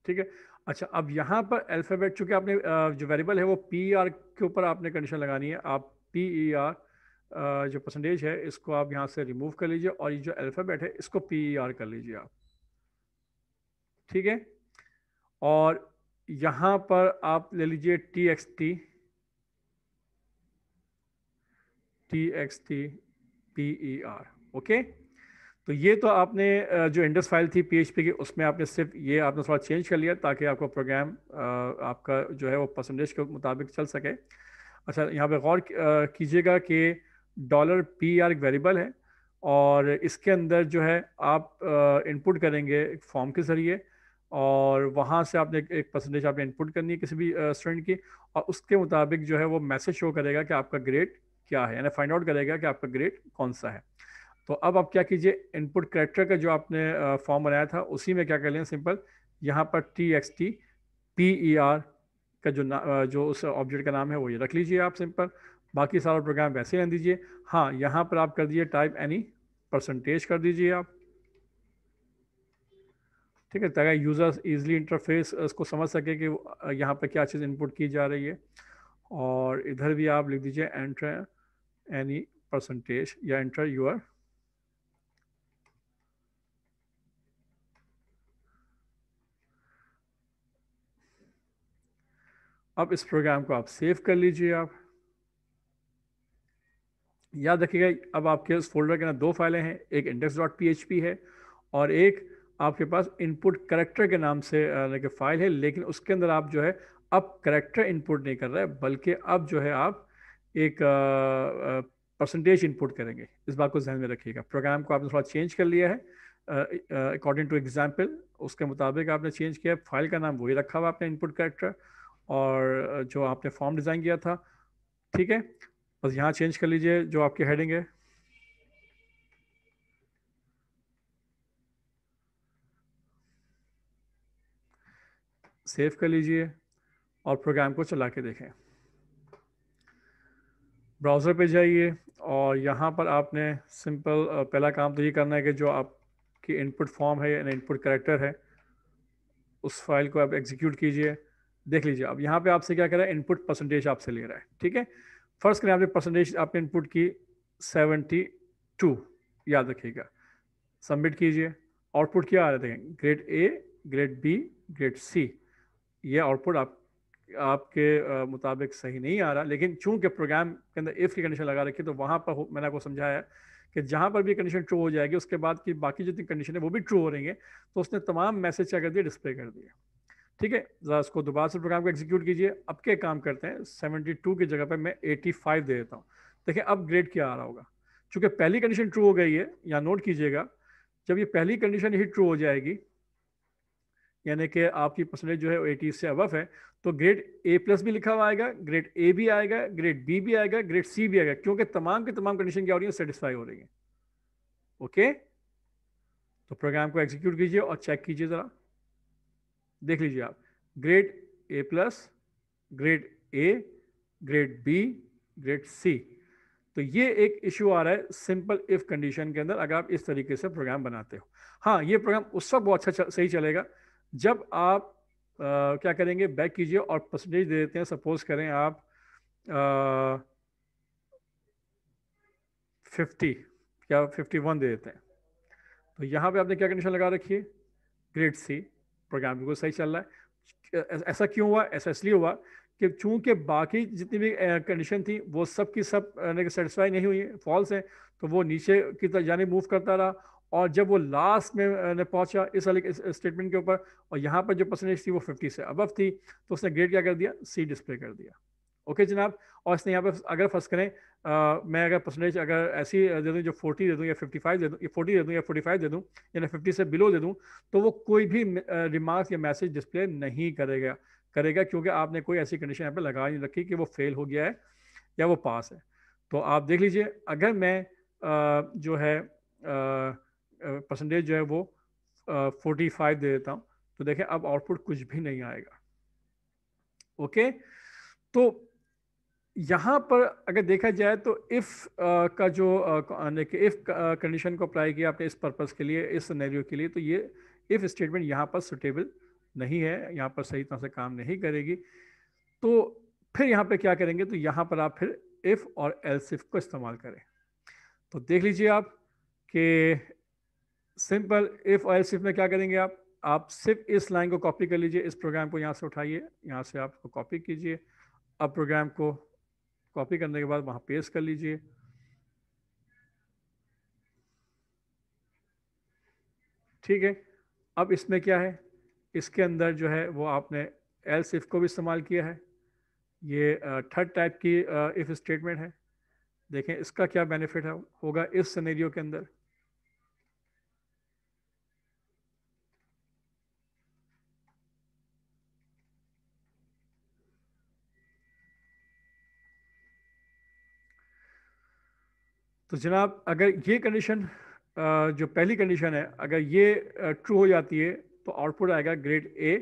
ठीक है अच्छा अब यहाँ पर अल्फ़ाबेट चूंकि आपने जो वेरिएबल है वो पी आर e के ऊपर आपने कंडीशन लगानी है आप पी ई आर जो परसेंटेज है इसको आप यहाँ से रिमूव कर लीजिए और ये जो अल्फ़ाबेट है इसको पी ई आर कर लीजिए आप ठीक है और यहाँ पर आप ले लीजिए T X T T X T P E R okay तो ये तो आपने जो इंडस फाइल थी पीएचपी की उसमें आपने सिर्फ ये आपने थोड़ा चेंज कर लिया ताकि आपका प्रोग्राम आपका जो है वो परसेंटेज के मुताबिक चल सके अच्छा यहाँ पे गौर कीजिएगा कि डॉलर पी आर एक वेरिएबल है और इसके अंदर जो है आप इनपुट करेंगे एक फॉर्म के ज़रिए और वहाँ से आपने एक परसेंटेज आपने इनपुट करनी है किसी भी स्टूडेंट की और उसके मुताबिक जो है वो मैसेज शो करेगा कि आपका ग्रेड क्या है यानी फाइंड आउट करेगा कि आपका ग्रेड कौन सा है तो अब आप क्या कीजिए इनपुट करेक्टर का जो आपने फॉर्म बनाया था उसी में क्या कर लें सिंपल यहाँ पर T X T P E R का जो ना जो उस ऑब्जेक्ट का नाम है वो ये रख लीजिए आप सिंपल बाकी सारा प्रोग्राम वैसे ही रह दीजिए हाँ यहाँ पर आप कर दीजिए टाइप एनी परसेंटेज कर दीजिए आप ठीक है ताकि यूजर्स इजली इंटरफेस उसको समझ सके कि यहाँ पर क्या चीज़ इनपुट की जा रही है और इधर भी आप लिख दीजिए entrance any percentage you enter your अब इस प्रोग्राम को आप सेव कर लीजिए आप याद रखिएगा अब आपके उस फोल्डर के अंदर दो फाइलें हैं एक इंडेक्स डॉट पी है और एक आपके पास इनपुट करेक्टर के नाम से फाइल है लेकिन उसके अंदर आप जो है अब करेक्टर इनपुट नहीं कर रहे बल्कि अब जो है आप एक परसेंटेज इनपुट करेंगे इस बात को जहन में रखिएगा प्रोग्राम को आपने थोड़ा चेंज कर लिया है अकॉर्डिंग टू एग्जाम्पल उसके मुताबिक आपने चेंज किया फाइल का नाम वही रखा हुआ आपने इनपुट करेक्टर और जो आपने फॉर्म डिज़ाइन किया था ठीक है बस यहाँ चेंज कर लीजिए जो आपकी हेडिंग है सेव कर लीजिए और प्रोग्राम को चला के देखें ब्राउज़र पे जाइए और यहाँ पर आपने सिंपल पहला काम तो ये करना है कि जो आपकी इनपुट फॉर्म है या इनपुट करेक्टर है उस फाइल को आप एग्जीक्यूट कीजिए देख लीजिए अब यहाँ पे आपसे क्या कर रहा है इनपुट परसेंटेज आपसे ले रहा है ठीक है फर्स्ट करें आपने परसेंटेज आपने इनपुट की 72 याद रखिएगा सबमिट कीजिए आउटपुट क्या आ रहा है grade A grade B grade C ये आउटपुट आप आपके मुताबिक सही नहीं आ रहा लेकिन चूंकि प्रोग्राम के अंदर इफ़ की कंडीशन लगा रखी तो वहाँ पर मैंने आपको समझाया कि जहाँ पर भी कंडीशन ट्रू हो जाएगी उसके बाद की बाकी जितनी कंडीशन है वो भी ट्रू हो रही है तो उसने तमाम मैसेज क्या कर दिया डिस्प्ले कर दिया ठीक है ज़रा इसको दोबारा से प्रोग्राम को एग्जीक्यूट कीजिए अब के काम करते हैं 72 की जगह पर मैं 85 दे देता हूँ देखिए अब ग्रेड क्या आ रहा होगा चूँकि पहली कंडीशन ट्रू हो गई है या नोट कीजिएगा जब ये पहली कंडीशन ही ट्रू हो जाएगी यानी कि आपकी परसेंटेज जो है एटी से अबव है तो ग्रेड ए प्लस भी लिखा हुआ आएगा ग्रेड ए भी आएगा ग्रेड बी भी आएगा ग्रेड सी भी आएगा क्योंकि तमाम की तमाम कंडीशन क्या हो रही है सेटिस्फाई हो रही है ओके तो प्रोग्राम को एग्जीक्यूट कीजिए और चेक कीजिए ज़रा देख लीजिए आप grade A plus grade A grade B grade C तो ये एक इशू आ रहा है सिंपल इफ कंडीशन के अंदर अगर आप इस तरीके से प्रोग्राम बनाते हो हाँ ये प्रोग्राम उस वक्त बहुत अच्छा सही चलेगा जब आप आ, क्या करेंगे बैक कीजिए और परसेंटेज दे देते हैं सपोज करें आप फिफ्टी या फिफ्टी वन दे देते हैं तो यहाँ पे आपने क्या कंडीशन लगा रखी है ग्रेड सी प्रोग्राम बिल्कुल सही चल रहा है ऐसा क्यों हुआ ऐसा इसलिए हुआ कि चूंकि बाकी जितनी भी कंडीशन थी वो सब की सब सेटिस्फाई नहीं हुई फॉल्स है तो वो नीचे की तरफ जाने मूव करता रहा और जब वो लास्ट में पहुंचा इस वाले स्टेटमेंट के ऊपर और यहाँ पर जो परसेंटेज थी वो 50 से अबव थी तो उसने ग्रेड क्या कर दिया सी डिस्प्ले कर दिया ओके okay, जनाब और इसने यहाँ पर अगर फर्स्ट करें आ, मैं अगर परसेंटेज अगर ऐसी दे दूँ जो 40 दे दूँ या 55 दे दूँ या 40 दे दूँ या 45 दे दूँ या फिफ्टी से बिलो दे दूँ तो वो कोई भी रिमार्क्स या मैसेज डिस्प्ले नहीं करेगा करेगा क्योंकि आपने कोई ऐसी कंडीशन यहाँ पर लगा नहीं रखी कि वो फेल हो गया है या वो पास है तो आप देख लीजिए अगर मैं आ, जो है आ, परसेंटेज जो है वो फोर्टी फाइव दे देता हूँ तो देखें अब आउटपुट कुछ भी नहीं आएगा ओके तो यहाँ पर अगर देखा जाए तो इफ़ का जो इफ़ कंडीशन को अप्लाई किया आपने इस पर्पज़ के लिए इस नैरियो के लिए तो ये इफ़ स्टेटमेंट यहाँ पर सुटेबल नहीं है यहाँ पर सही तरह से काम नहीं करेगी तो फिर यहाँ पे क्या करेंगे तो यहाँ पर आप फिर इफ़ और एल्स इफ़ को इस्तेमाल करें तो देख लीजिए आप कि सिंपल इफ और इफ में क्या करेंगे आप आप सिर्फ इस लाइन को कॉपी कर लीजिए इस प्रोग्राम को यहाँ से उठाइए यहाँ से आप कॉपी कीजिए अब प्रोग्राम को कॉपी करने के बाद वहाँ पेस्ट कर लीजिए ठीक है अब इसमें क्या है इसके अंदर जो है वो आपने एल सिफ को भी इस्तेमाल किया है ये थर्ड टाइप की इफ़ स्टेटमेंट है देखें इसका क्या बेनिफिट है होगा इस सिनेरियो के अंदर तो जनाब अगर ये कंडीशन जो पहली कंडीशन है अगर ये ट्रू हो जाती है तो आउटपुट आएगा ग्रेड ए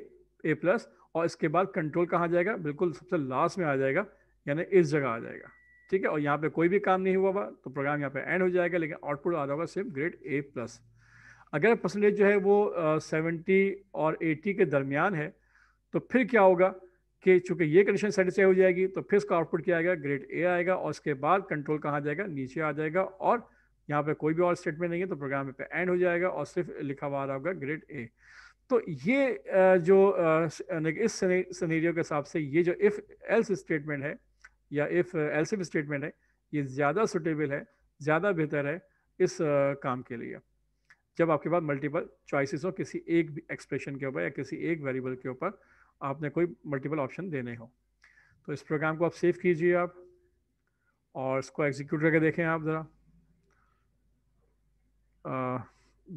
ए प्लस और इसके बाद कंट्रोल कहाँ जाएगा बिल्कुल सबसे लास्ट में आ जाएगा यानी इस जगह आ जाएगा ठीक है और यहाँ पे कोई भी काम नहीं हुआ हुआ तो प्रोग्राम यहाँ पे एंड हो जाएगा लेकिन आउटपुट आ रहा होगा सिर्फ ग्रेड ए प्लस अगर परसेंटेज जो है वो सेवेंटी और एटी के दरमियान है तो फिर क्या होगा कि चूंकि ये कंडीशन सेटिस्फाई हो जाएगी तो फिर इसका आउटपुट क्या आएगा ग्रेड ए आएगा और उसके बाद कंट्रोल कहाँ जाएगा नीचे आ जाएगा और यहाँ पे कोई भी और स्टेटमेंट नहीं है तो प्रोग्राम पे एंड हो जाएगा और सिर्फ लिखा हुआ होगा ग्रेड ए तो ये जो इस सनेरियो के हिसाब से ये जो इफ़ एल्स स्टेटमेंट है या इफ़ एल्सिफ स्टेटमेंट है ये ज़्यादा सुटेबल है ज़्यादा बेहतर है इस काम के लिए जब आपके पास मल्टीपल चॉइसिस हो किसी एक एक्सप्रेशन के ऊपर या किसी एक वेरिएबल के ऊपर आपने कोई मल्टीपल ऑप्शन देने हो तो इस प्रोग्राम को आप सेव कीजिए आप और इसको एग्जीक्यूट करके देखें आप ज़रा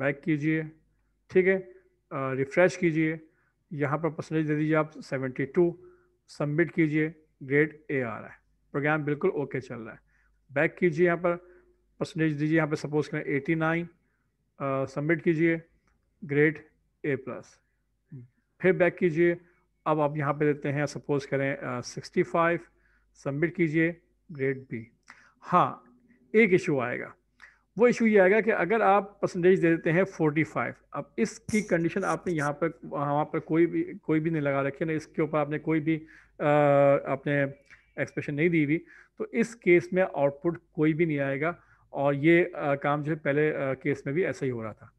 बैक कीजिए ठीक है रिफ़्रेश कीजिए यहाँ पर परसेंटेज दे दीजिए आप 72 सबमिट कीजिए ग्रेड ए आ रहा है प्रोग्राम बिल्कुल ओके चल रहा है बैक कीजिए यहाँ पर परसेंटेज दीजिए यहाँ पर सपोज करें एटी नाइन सबमिट कीजिए ग्रेड ए प्लस फिर बैक कीजिए अब आप यहाँ पे देते हैं सपोज करें सिक्सटी फाइव सबमिट कीजिए ग्रेड बी हाँ एक इशू आएगा वो इशू ये आएगा कि अगर आप परसेंटेज दे देते हैं 45 अब इसकी कंडीशन आपने यहाँ पर वहाँ पर कोई भी कोई भी नहीं लगा रखी ना इसके ऊपर आपने कोई भी आ, आपने एक्सप्रेशन नहीं दी हुई तो इस केस में आउटपुट कोई भी नहीं आएगा और ये आ, काम जो है पहले आ, केस में भी ऐसा ही हो रहा था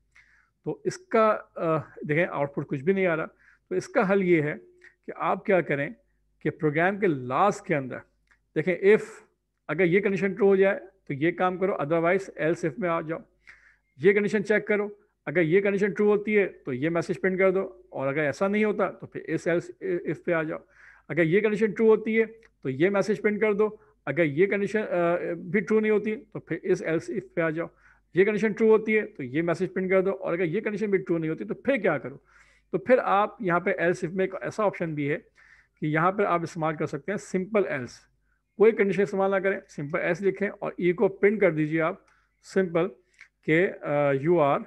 तो इसका आ, देखें आउटपुट कुछ भी नहीं आ रहा तो इसका हल ये है कि आप क्या करें कि प्रोग्राम के लास्ट के अंदर देखें इफ़ अगर ये कंडीशन ट्रू हो जाए तो ये काम करो अदरवाइज एल्स इफ में आ जाओ ये कंडीशन चेक करो अगर ये कंडीशन ट्रू होती है तो ये मैसेज प्रिंट कर दो और अगर ऐसा नहीं होता तो फिर इस एल्स इफ पे आ जाओ अगर ये कंडीशन ट्रू होती है तो ये मैसेज प्रिंट कर दो अगर ये कंडीशन भी ट्रू नहीं होती तो फिर इस एल्स इफ पे आ जाओ ये कंडीशन ट्रू होती है तो ये मैसेज प्रिंट कर दो और अगर ये कंडीशन भी ट्रू नहीं होती तो फिर क्या करो तो फिर आप यहाँ पे एल्स इफ में एक ऐसा ऑप्शन भी है कि यहाँ पर आप इस्तेमाल कर सकते हैं सिंपल एल्स कोई कंडीशन इस्तेमाल ना करें सिंपल एस लिखें और ई e को प्रिंट कर दीजिए आप सिंपल के यू आर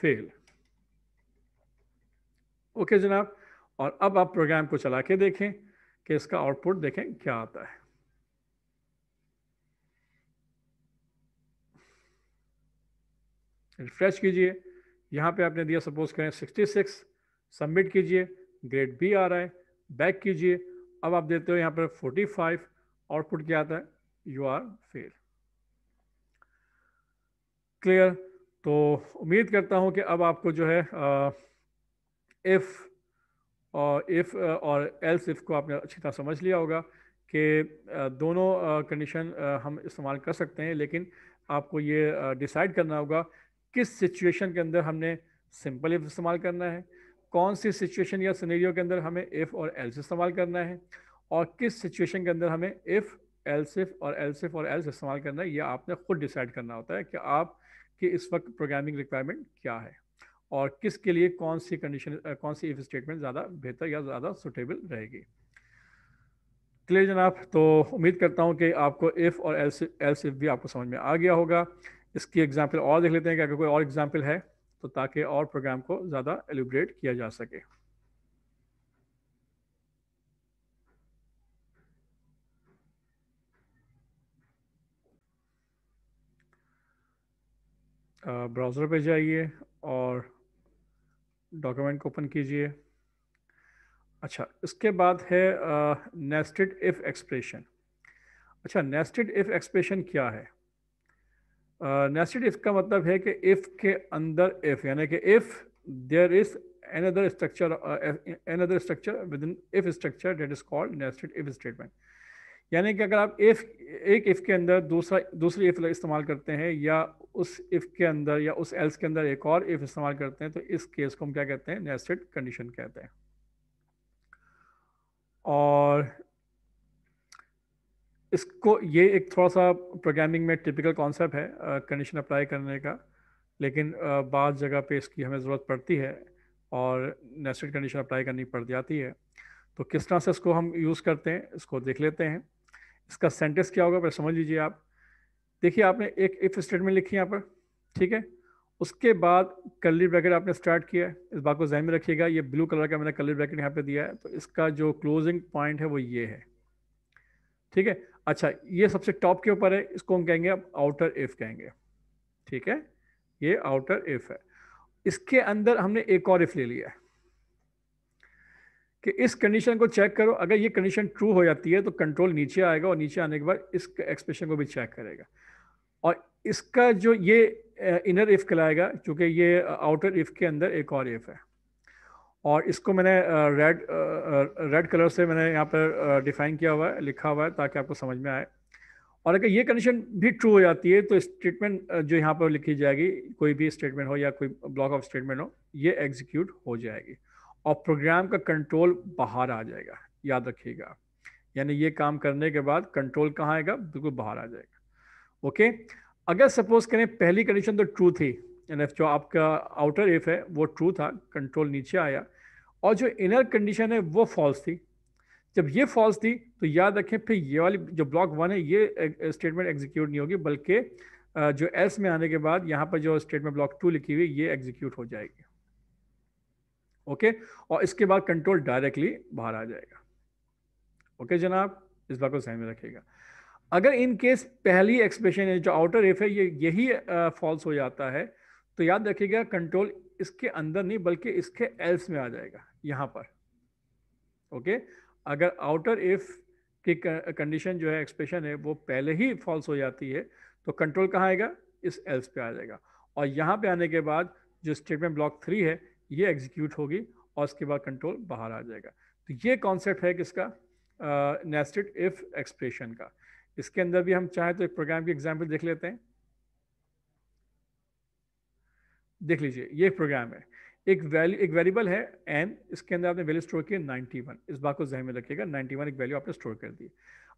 फेल ओके जनाब और अब आप प्रोग्राम को चला के देखें कि इसका आउटपुट देखें क्या आता है रिफ्रेश कीजिए यहाँ पे आपने दिया सपोज करें 66 सबमिट कीजिए ग्रेड बी आ रहा है बैक कीजिए अब आप देते हो यहाँ पर 45 आउटपुट क्या आता है यू आर फेल क्लियर तो उम्मीद करता हूँ कि अब आपको जो है इफ़ और इफ़ और एल्स इफ़ को आपने अच्छी तरह समझ लिया होगा कि दोनों कंडीशन हम इस्तेमाल कर सकते हैं लेकिन आपको ये डिसाइड करना होगा किस सिचुएशन के अंदर हमने सिंपल इफ इस्तेमाल करना है कौन सी सिचुएशन या सिनेरियो के अंदर हमें इफ और एल्स इस्तेमाल करना है और किस सिचुएशन के अंदर हमें इफ एल्स इफ और एल्स इफ और एल्स इस्तेमाल करना है ये आपने खुद डिसाइड करना होता है कि आप कि इस वक्त प्रोग्रामिंग रिक्वायरमेंट क्या है और किसके लिए कौन सी कंडीशन कौन सी इफ स्टेटमेंट ज़्यादा बेहतर या ज़्यादा सुटेबल रहेगी क्लियर जनाब तो उम्मीद करता हूँ कि आपको इफ़ और एल्स एल्स इफ भी आपको समझ में आ गया होगा इसकी एग्जाम्पल और देख लेते हैं कि अगर कोई और एग्जाम्पल है तो ताकि और प्रोग्राम को ज़्यादा एलिब्रेट किया जा सके ब्राउज़र पे जाइए और डॉक्यूमेंट को ओपन कीजिए अच्छा इसके बाद है नेस्टेड इफ़ एक्सप्रेशन अच्छा नेस्टेड इफ़ एक्सप्रेशन क्या है नेस्टेड इफ का मतलब है कि इफ़ के अंदर इफ़ यानी कि if there is another structure uh, structure within if structure that is called nested if statement यानी कि अगर आप इफ एक इफ के अंदर दूसरा दूसरी इफ इस्तेमाल करते हैं या उस इफ के अंदर या उस एल्स के अंदर एक और इफ इस्तेमाल करते हैं तो इस केस को हम क्या कहते हैं नेस्टेड कंडीशन कहते हैं और इसको ये एक थोड़ा सा प्रोग्रामिंग में टिपिकल कॉन्सेप्ट है कंडीशन अप्लाई करने का लेकिन बाद जगह पे इसकी हमें ज़रूरत पड़ती है और नेस्टेड कंडीशन अप्लाई करनी पड़ जाती है तो किस तरह से इसको हम यूज़ करते हैं इसको देख लेते हैं इसका सेंटेंस क्या होगा पर समझ लीजिए आप देखिए आपने एक इफ स्टेटमेंट लिखी यहाँ पर ठीक है उसके बाद कलर ब्रैकेट आपने स्टार्ट किया है इस बात को जहन में रखिएगा ये ब्लू कलर का मैंने कलर ब्रैकेट यहाँ पे दिया है तो इसका जो क्लोजिंग पॉइंट है वो ये है ठीक है अच्छा ये सबसे टॉप के ऊपर है इसको हम कहेंगे अब आउटर इफ कहेंगे ठीक है ये आउटर इफ है इसके अंदर हमने एक और इफ ले लिया है कि इस कंडीशन को चेक करो अगर ये कंडीशन ट्रू हो जाती है तो कंट्रोल नीचे आएगा और नीचे आने के बाद इस एक्सप्रेशन को भी चेक करेगा और इसका जो ये इनर इफ कहलाएगा चूंकि ये आउटर इफ के अंदर एक और इफ है और इसको मैंने रेड रेड कलर से मैंने यहाँ पर डिफाइन किया हुआ है लिखा हुआ है ताकि आपको समझ में आए और अगर ये कंडीशन भी ट्रू हो जाती है तो स्टेटमेंट जो यहाँ पर लिखी जाएगी कोई भी स्टेटमेंट हो या कोई ब्लॉक ऑफ स्टेटमेंट हो ये एग्जीक्यूट हो जाएगी और प्रोग्राम का कंट्रोल बाहर आ जाएगा याद रखिएगा यानी ये काम करने के बाद कंट्रोल कहाँ आएगा बिल्कुल बाहर आ जाएगा ओके अगर सपोज करें पहली कंडीशन तो ट्रू थी यानी जो आपका आउटर एफ है वो ट्रू था कंट्रोल नीचे आया और जो इनर कंडीशन है वो फॉल्स थी जब ये फॉल्स थी तो याद रखें फिर ये वाली जो ब्लॉक वन है ये स्टेटमेंट एग्जीक्यूट नहीं होगी बल्कि जो एस में आने के बाद यहाँ पर जो स्टेटमेंट ब्लॉक टू लिखी हुई ये एग्जीक्यूट हो जाएगी ओके और इसके बाद कंट्रोल डायरेक्टली बाहर आ जाएगा ओके जनाब इस बात को सहन में रखेगा अगर इन केस पहली एक्सप्रेशन है जो आउटर एफ है ये यही फॉल्स हो जाता है तो याद रखिएगा कंट्रोल इसके अंदर नहीं बल्कि इसके एल्स में आ जाएगा यहाँ पर ओके अगर आउटर इफ की कंडीशन जो है एक्सप्रेशन है वो पहले ही फॉल्स हो जाती है तो कंट्रोल कहाँ आएगा इस एल्स पे आ जाएगा और यहाँ पे आने के बाद जो स्टेटमेंट ब्लॉक थ्री है ये एग्जीक्यूट होगी और उसके बाद कंट्रोल बाहर आ जाएगा तो ये कॉन्सेप्ट है किसका नेस्टेड इफ एक्सप्रेशन का इसके अंदर भी हम चाहें तो एक प्रोग्राम की एग्जाम्पल देख लेते हैं देख लीजिए ये एक प्रोग्राम है एक वैल्यू एक वेरिएबल है एन इसके अंदर आपने वैल्यू स्टोर किया नाइन्टी वन इस बात को जहन में रखिएगा नाइन्टी वन एक वैल्यू आपने स्टोर कर दी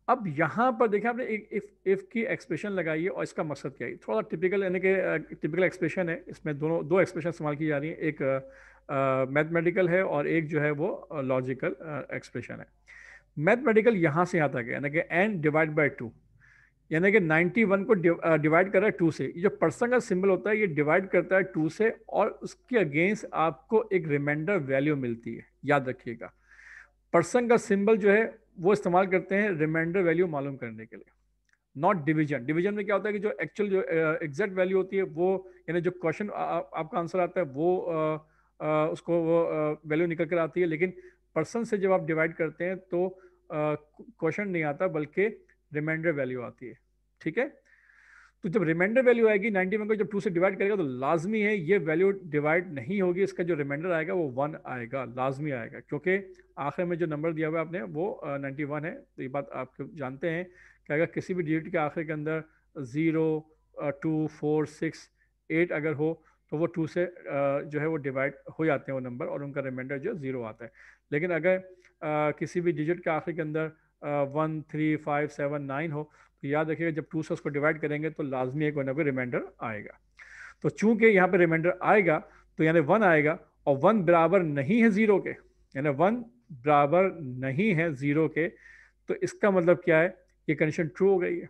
अब यहाँ पर देखिए आपने एक इफ इफ की एक्सप्रेशन लगाई है और इसका मकसद क्या है थोड़ा टिपिकल यानी कि टिपिकल एक्सप्रेशन है इसमें दोनों दो एक्सप्रेशन इस्तेमाल की जा रही है एक मैथमेटिकल है और एक जो है वो लॉजिकल एक्सप्रेशन है मैथमेटिकल यहाँ से यहाँ तक है यानी कि एन डिवाइड बाई टू यानी कि 91 को डिवाइड uh, कर रहा है टू से ये जो पर्सन का सिंबल होता है ये डिवाइड करता है टू से और उसके अगेंस्ट आपको एक रिमाइंडर वैल्यू मिलती है याद रखिएगा पर्सन का सिंबल जो है वो इस्तेमाल करते हैं रिमाइंडर वैल्यू मालूम करने के लिए नॉट डिवीजन डिवीजन में क्या होता है कि जो एक्चुअल जो एग्जैक्ट uh, वैल्यू होती है वो यानी जो क्वेश्चन आपका आंसर आता है वो uh, uh, उसको वो वैल्यू uh, निकल कर आती है लेकिन पर्सन से जब आप डिवाइड करते हैं तो क्वेश्चन नहीं आता बल्कि रिमाइंडर वैल्यू आती है ठीक है तो जब रिमाइंडर वैल्यू आएगी 91 को जब 2 से डिवाइड करेगा तो लाजमी है ये वैल्यू डिवाइड नहीं होगी इसका जो रिमाइंडर आएगा वो वन आएगा लाजमी आएगा क्योंकि आखिर में जो नंबर दिया हुआ है आपने वो नाइन्टी वन है तो ये बात आप जानते हैं कि अगर किसी भी डिजिट के आखिर के अंदर zero two four six eight अगर हो तो वो टू से जो है वो डिवाइड हो जाते हैं वो नंबर और उनका रिमाइंडर जो ज़ीरो आता है लेकिन अगर किसी भी डिजिट के आखिर के अंदर one three five seven nine हो तो याद रखिएगा जब टू से उसको डिवाइड करेंगे तो लाजमी एक वन कोई रिमाइंडर आएगा तो चूंकि यहाँ पे रिमाइंडर आएगा तो यानी वन आएगा और वन बराबर नहीं है ज़ीरो के यानी वन बराबर नहीं है ज़ीरो के तो इसका मतलब क्या है ये कंडीशन ट्रू हो गई है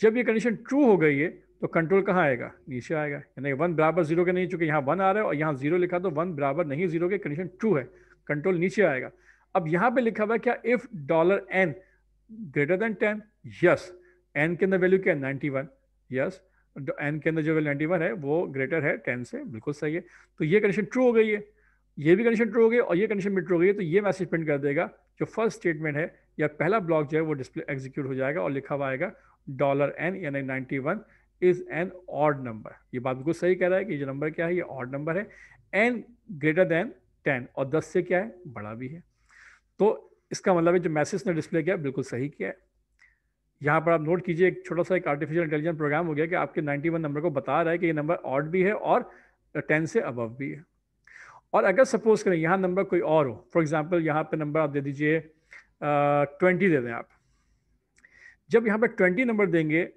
जब ये कंडीशन ट्रू हो गई है तो कंट्रोल कहाँ आएगा नीचे आएगा यानी वन बराबर जीरो के नहीं चूंकि यहाँ वन आ रहा है और यहाँ जीरो लिखा तो वन बराबर नहीं जीरो के कंडीशन ट्रू है कंट्रोल नीचे आएगा अब यहां पे लिखा हुआ क्या if dollar N greater than ten yes N के अंदर वैल्यू क्या नाइनटी वन यस एन के अंदर जो वैल्यू नाइनटी वन है वो ग्रेटर है टेन से बिल्कुल सही है तो ये कंडीशन ट्रू हो गई है ये भी कंडीशन ट्रू हो गई और ये कंडीशन भी ट्रू हो गई तो ये मैसेज प्रिंट कर देगा जो फर्स्ट स्टेटमेंट है या पहला ब्लॉक जो है वो डिस्प्ले एग्जीक्यूट हो जाएगा और लिखा हुआ आएगा डॉलर एन यानी ninety one is an odd number ये बात बिल्कुल सही कह रहा है कि ये नंबर क्या है ये ऑड नंबर है एन ग्रेटर देन टेन और दस से क्या है बड़ा भी है तो इसका मतलब है जो मैसेज ने डिस्प्ले किया बिल्कुल सही किया है यहाँ पर आप नोट कीजिए एक छोटा सा एक आर्टिफिशियल इंटेलिजेंस प्रोग्राम हो गया कि आपके 91 नंबर को बता रहा है कि ये नंबर ऑड भी है और 10 से अबव भी है और अगर सपोज करें यहाँ नंबर कोई और हो फॉर एग्जाम्पल यहाँ पर नंबर आप दे दीजिए ट्वेंटी दे दें आप जब यहाँ पर ट्वेंटी नंबर देंगे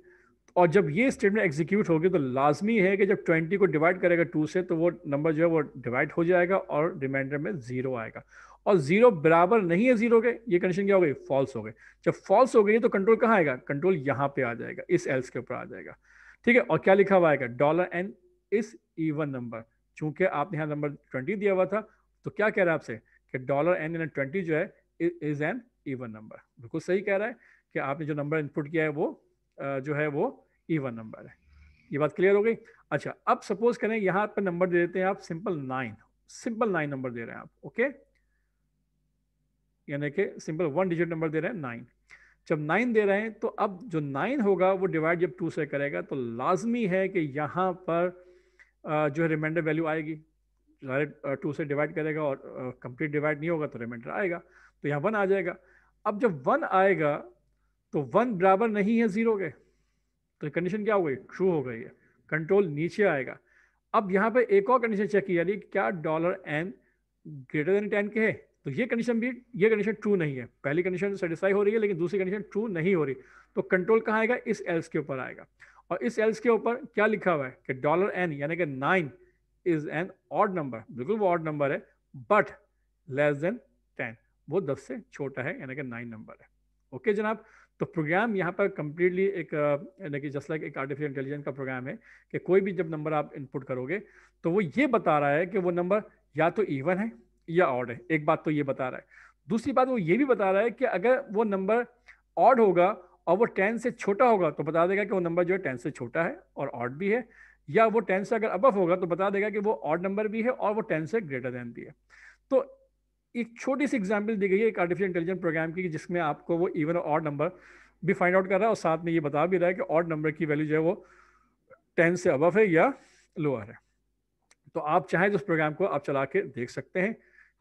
और जब ये स्टेटमेंट एग्जीक्यूट होगी तो लाजमी है कि जब 20 को डिवाइड करेगा 2 से तो वो नंबर जो है वो डिवाइड हो जाएगा और रिमाइंडर में ज़ीरो आएगा और जीरो बराबर नहीं है जीरो के ये कंडीशन क्या हो गई फॉल्स हो गई जब फॉल्स हो गई तो कंट्रोल कहाँ आएगा कंट्रोल यहाँ पे आ जाएगा इस एल्स के ऊपर आ जाएगा ठीक है और क्या लिखा हुआ आएगा dollar n is even number चूंकि आपने यहाँ नंबर ट्वेंटी दिया हुआ था तो क्या कह रहा है आपसे कि डॉलर एन एन ट्वेंटी जो है इज एन इवन नंबर बिल्कुल सही कह रहा है कि आपने जो नंबर इनपुट किया है वो जो है वो इवन नंबर है ये बात क्लियर हो गई अच्छा अब सपोज करें यहाँ पर नंबर दे देते हैं आप simple nine simple nine number दे रहे हैं आप ओके okay? यानी कि सिंपल वन डिजिट नंबर दे रहे हैं नाइन जब नाइन दे रहे हैं तो अब जो नाइन होगा वो डिवाइड जब टू से करेगा तो लाजमी है कि यहाँ पर जो है रिमाइंडर वैल्यू आएगी टू से डिवाइड करेगा और कंप्लीट डिवाइड नहीं होगा तो रिमाइंडर आएगा तो यहाँ वन आ जाएगा अब जब वन आएगा तो वन बराबर नहीं है ज़ीरो के तो कंडीशन क्या हो गई ट्रू हो गई है कंट्रोल नीचे आएगा अब यहाँ पर एक और कंडीशन चेक की जा रही है क्या dollar N greater than ten के है तो ये कंडीशन भी ये कंडीशन ट्रू नहीं है पहली कंडीशन सेटिस्फाई हो रही है लेकिन दूसरी कंडीशन ट्रू नहीं हो रही तो कंट्रोल कहाँ आएगा इस एल्स के ऊपर आएगा और इस एल्स के ऊपर क्या लिखा हुआ है कि डॉलर एन यानी कि nine is an odd number बिल्कुल वो ऑड नंबर है बट लेस देन टेन वो दस से छोटा है यानी कि नाइन नंबर है ओके okay, जनाब तो प्रोग्राम यहाँ पर कम्प्लीटली एक यानी कि जस्ट लाइक एक आर्टिफिशियल इंटेलिजेंस का प्रोग्राम है कि कोई भी जब नंबर आप इनपुट करोगे तो वो ये बता रहा है कि वो नंबर या तो इवन है या ऑड है एक बात तो ये बता रहा है दूसरी बात वो ये भी बता रहा है कि अगर वो नंबर ऑड होगा और वो टेन से छोटा होगा तो बता देगा कि वो नंबर जो है टेन से छोटा है और ऑड भी है या वो टेन से अगर अबव होगा तो बता देगा कि वो ऑड नंबर भी है और वो टेन से ग्रेटर देन भी है तो एक छोटी सी एग्जाम्पल दी गई है एक आर्टिफिशियल इंटेलिजेंट प्रोग्राम की जिसमें आपको वो इवन ऑड नंबर भी फाइंड आउट कर रहा है और साथ में ये बता भी रहा है कि ऑड नंबर की वैल्यू जो है वो टेन से अबव है या लोअर है तो आप चाहें तो उस प्रोग्राम को आप चला के देख सकते हैं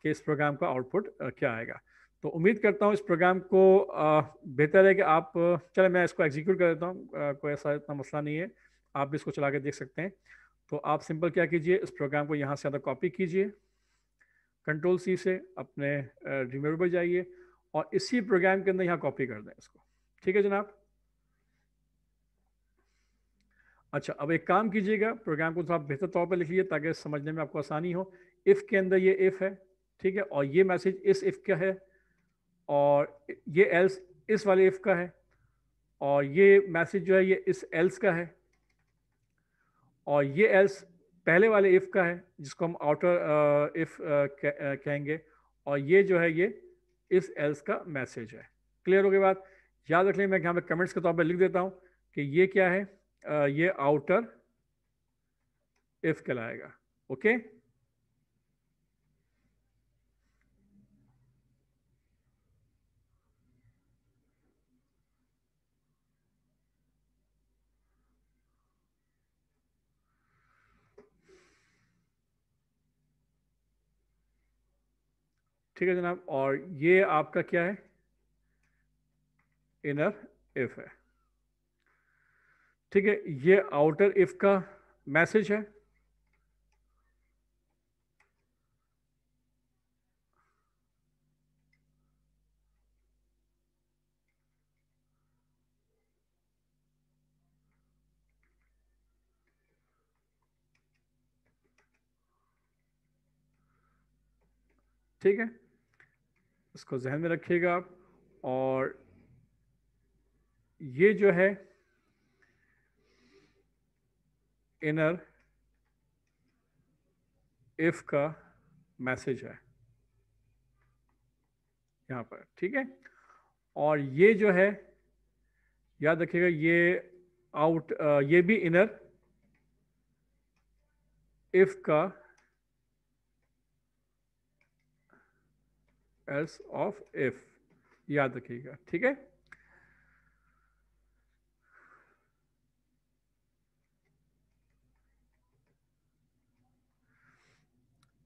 कि इस प्रोग्राम का आउटपुट क्या आएगा तो उम्मीद करता हूँ इस प्रोग्राम को बेहतर है कि आप चले मैं इसको एग्जीक्यूट कर देता हूँ कोई ऐसा इतना मसला नहीं है आप भी इसको चला के देख सकते हैं तो आप सिंपल क्या कीजिए इस प्रोग्राम को यहाँ से ज़्यादा कॉपी कीजिए कंट्रोल सी से अपने रिमेवर पर जाइए और इसी प्रोग्राम के अंदर यहाँ कॉपी कर दें इसको ठीक है जनाब अच्छा अब एक काम कीजिएगा प्रोग्राम को थोड़ा बेहतर तौर पर लिखिए ताकि समझने में आपको आसानी हो इफ़ के अंदर ये इफ़ है ठीक है और ये मैसेज इस इफ का है और ये एल्स इस वाले इफ का है और ये मैसेज जो है ये इस एल्स का है और ये एल्स पहले वाले इफ का है जिसको हम outer if uh, uh, uh, कहेंगे और ये जो है ये इस एल्स का मैसेज है क्लियर हो गई बात याद रख लें मैं यहाँ पे कमेंट्स के तौर पर लिख देता हूँ कि ये क्या है आ, ये आउटर इफ कहलाएगा ओके ठीक है जनाब और ये आपका क्या है इनर इफ है ठीक है ये आउटर इफ का मैसेज है ठीक है इसको जहन में रखिएगा आप और ये जो है इनर इफ का मैसेज है यहां पर ठीक है और ये जो है याद रखिएगा ये आउट ये भी इनर इफ का एस ऑफ इफ याद रखिएगा ठीक है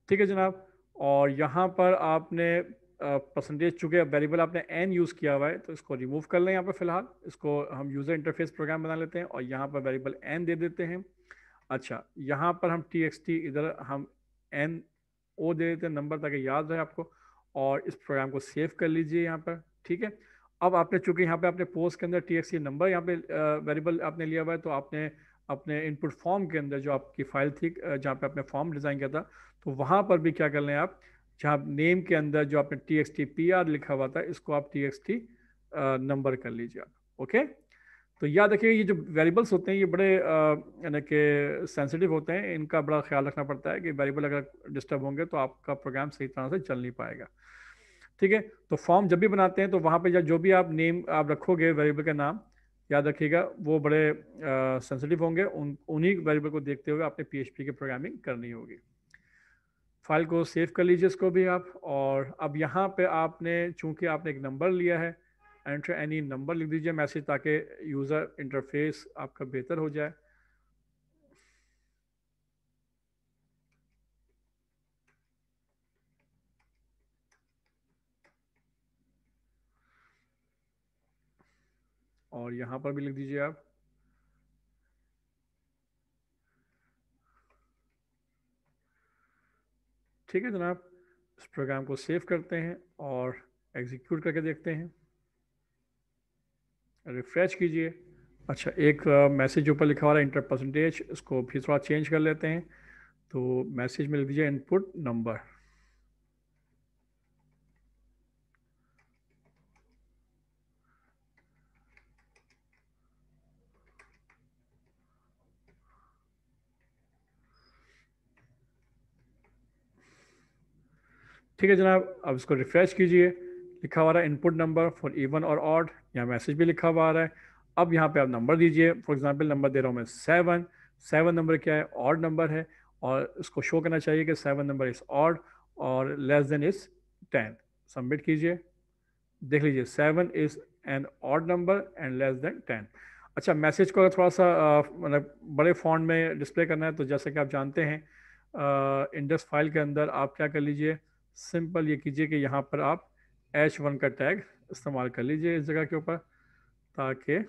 ठीक है जनाब और यहाँ पर आपने परसेंटेज चूँकि वेरिएबल आपने एन यूज़ किया हुआ है तो इसको रिमूव कर लें यहाँ पर फिलहाल इसको हम यूज़र इंटरफेस प्रोग्राम बना लेते हैं और यहाँ पर वेरिएबल एन दे देते हैं अच्छा यहाँ पर हम टी एक्स टी इधर हम एन ओ दे देते हैं नंबर ताकि याद रहे आपको और इस प्रोग्राम को सेव कर लीजिए यहाँ पर ठीक है अब आपने चूंकि यहाँ पे आपने पोस्ट के अंदर टी एक्स नंबर यहाँ पे वेरिएबल आपने लिया हुआ है तो आपने अपने इनपुट फॉर्म के अंदर जो आपकी फाइल थी जहाँ पे आपने फॉर्म डिज़ाइन किया था तो वहाँ पर भी क्या कर लें आप जहाँ नेम के अंदर जो आपने टी एक्स लिखा हुआ था इसको आप टी नंबर कर लीजिए आप ओके तो याद रखिए ये जो वेरिएबल्स होते हैं ये बड़े यानी कि सेंसिटिव होते हैं इनका बड़ा ख्याल रखना पड़ता है कि वेरिएबल अगर डिस्टर्ब होंगे तो आपका प्रोग्राम सही तरह से चल नहीं पाएगा ठीक है तो फॉर्म जब भी बनाते हैं तो वहाँ पर जो भी आप नेम आप रखोगे वेरिएबल का नाम याद रखिएगा वो बड़े सेंसिटिव होंगे उन उन्हीं वेरिएबल को देखते हुए आपने पी पी की प्रोग्रामिंग करनी होगी फाइल को सेव कर लीजिए इसको भी आप और अब यहाँ पे आपने चूंकि आपने एक नंबर लिया है एंटर एनी नंबर लिख दीजिए मैसेज ताकि यूज़र इंटरफेस आपका बेहतर हो जाए और यहाँ पर भी लिख दीजिए आप ठीक है जनाब इस प्रोग्राम को सेव करते हैं और एग्जीक्यूट करके देखते हैं रिफ्रेश कीजिए अच्छा एक मैसेज ऊपर लिखा हुआ है इंटर परसेंटेज इसको फिर थोड़ा चेंज कर लेते हैं तो मैसेज में लिख दीजिए इनपुट नंबर ठीक है जनाब अब इसको रिफ्रेश कीजिए लिखा हुआ है इनपुट नंबर फॉर इवन और ऑड यहाँ मैसेज भी लिखा हुआ आ रहा है अब यहाँ पे आप नंबर दीजिए फॉर एग्जांपल नंबर दे रहा हूँ मैं सेवन सेवन नंबर क्या है ऑड नंबर है और इसको शो करना चाहिए कि सेवन नंबर इज ऑड और less than is ten submit कीजिए देख लीजिए seven is an odd number and less than ten अच्छा मैसेज को अगर थोड़ा सा मतलब बड़े फॉन्ट में डिस्प्ले करना है तो जैसे कि आप जानते हैं इंडस्ट फाइल के अंदर आप क्या कर लीजिए सिंपल ये कीजिए कि यहाँ पर आप एच वन का टैग इस्तेमाल कर लीजिए इस जगह के ऊपर ताकि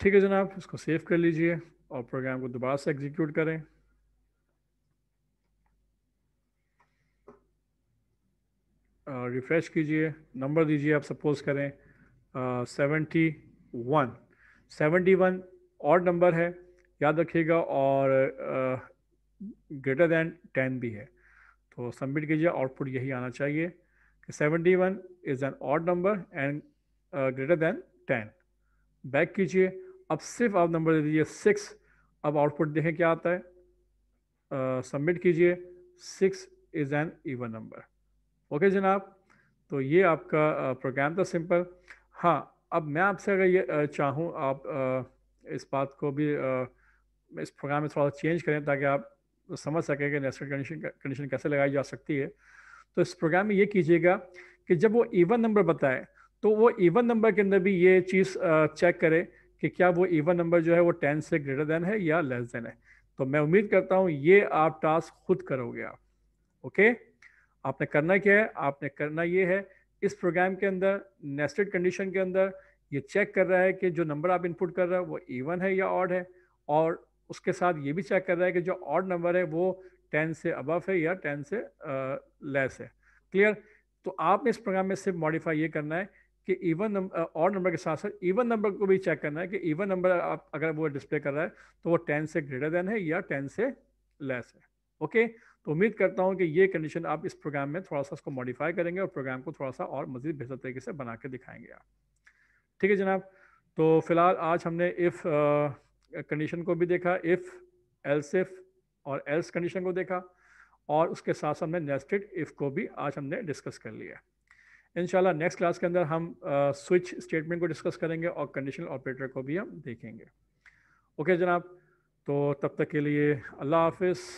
ठीक है जनाब इसको सेव कर लीजिए और प्रोग्राम को दोबारा से एग्जीक्यूट करें रिफ्रेश कीजिए नंबर दीजिए आप सपोज करें सेवेंटी वन सेवेंटी वन और नंबर है याद रखिएगा और ग्रेटर देन टेन भी है तो सबमिट कीजिए आउटपुट यही आना चाहिए कि seventy one is an odd number and greater than ten back कीजिए अब सिर्फ आप नंबर दे दीजिए सिक्स अब आउटपुट देखें क्या आता है सबमिट कीजिए six is an even number okay जनाब तो ये आपका प्रोग्राम था सिंपल हाँ अब मैं आपसे अगर ये चाहूँ आप इस बात को भी इस प्रोग्राम में थोड़ा सा चेंज करें ताकि आप समझ सकें कि नेचुरल कंडीशन कंडीशन कैसे लगाई जा सकती है तो इस प्रोग्राम में ये कीजिएगा कि जब वो इवन नंबर बताए तो वो इवन नंबर के अंदर भी ये चीज़ चेक करें कि क्या वो इवन नंबर जो है वो टेन से ग्रेटर देन है या लेस देन है तो मैं उम्मीद करता हूँ ये आप टास्क खुद करोगे आप ओके आपने करना क्या है आपने करना ये है इस प्रोग्राम के अंदर नेस्टेड कंडीशन के अंदर ये चेक कर रहा है कि जो नंबर आप इनपुट कर रहे हो वो इवन है या ऑड है और उसके साथ ये भी चेक कर रहा है कि जो ऑड नंबर है वो टेन से अबव है या टेन से लेस है क्लियर तो आपने इस प्रोग्राम में सिर्फ मॉडिफाई ये करना है कि इवन और नंबर के साथ साथ इवन नंबर को भी चेक करना है कि इवन नंबर आप अगर वो डिस्प्ले कर रहा है तो वो टेन से ग्रेटर देन है या टेन से लेस है ओके तो उम्मीद करता हूँ कि ये कंडीशन आप इस प्रोग्राम में थोड़ा सा उसको मॉडिफाई करेंगे और प्रोग्राम को थोड़ा सा और मज़ीद बेहतर तरीके से बना के दिखाएंगे आप ठीक है जनाब तो फिलहाल आज हमने इफ़ कंडीशन को भी देखा इफ़ एल्स इफ और एल्स कंडीशन को देखा और उसके साथ साथ हमने नेस्टेड इफ़ को भी आज हमने डिस्कस कर लिया इनशाला नेक्स्ट क्लास के अंदर हम स्विच uh, स्टेटमेंट को डिस्कस करेंगे और कंडीशनल ऑपरेटर को भी हम देखेंगे ओके okay, जनाब तो तब तक के लिए अल्लाह हाफिज़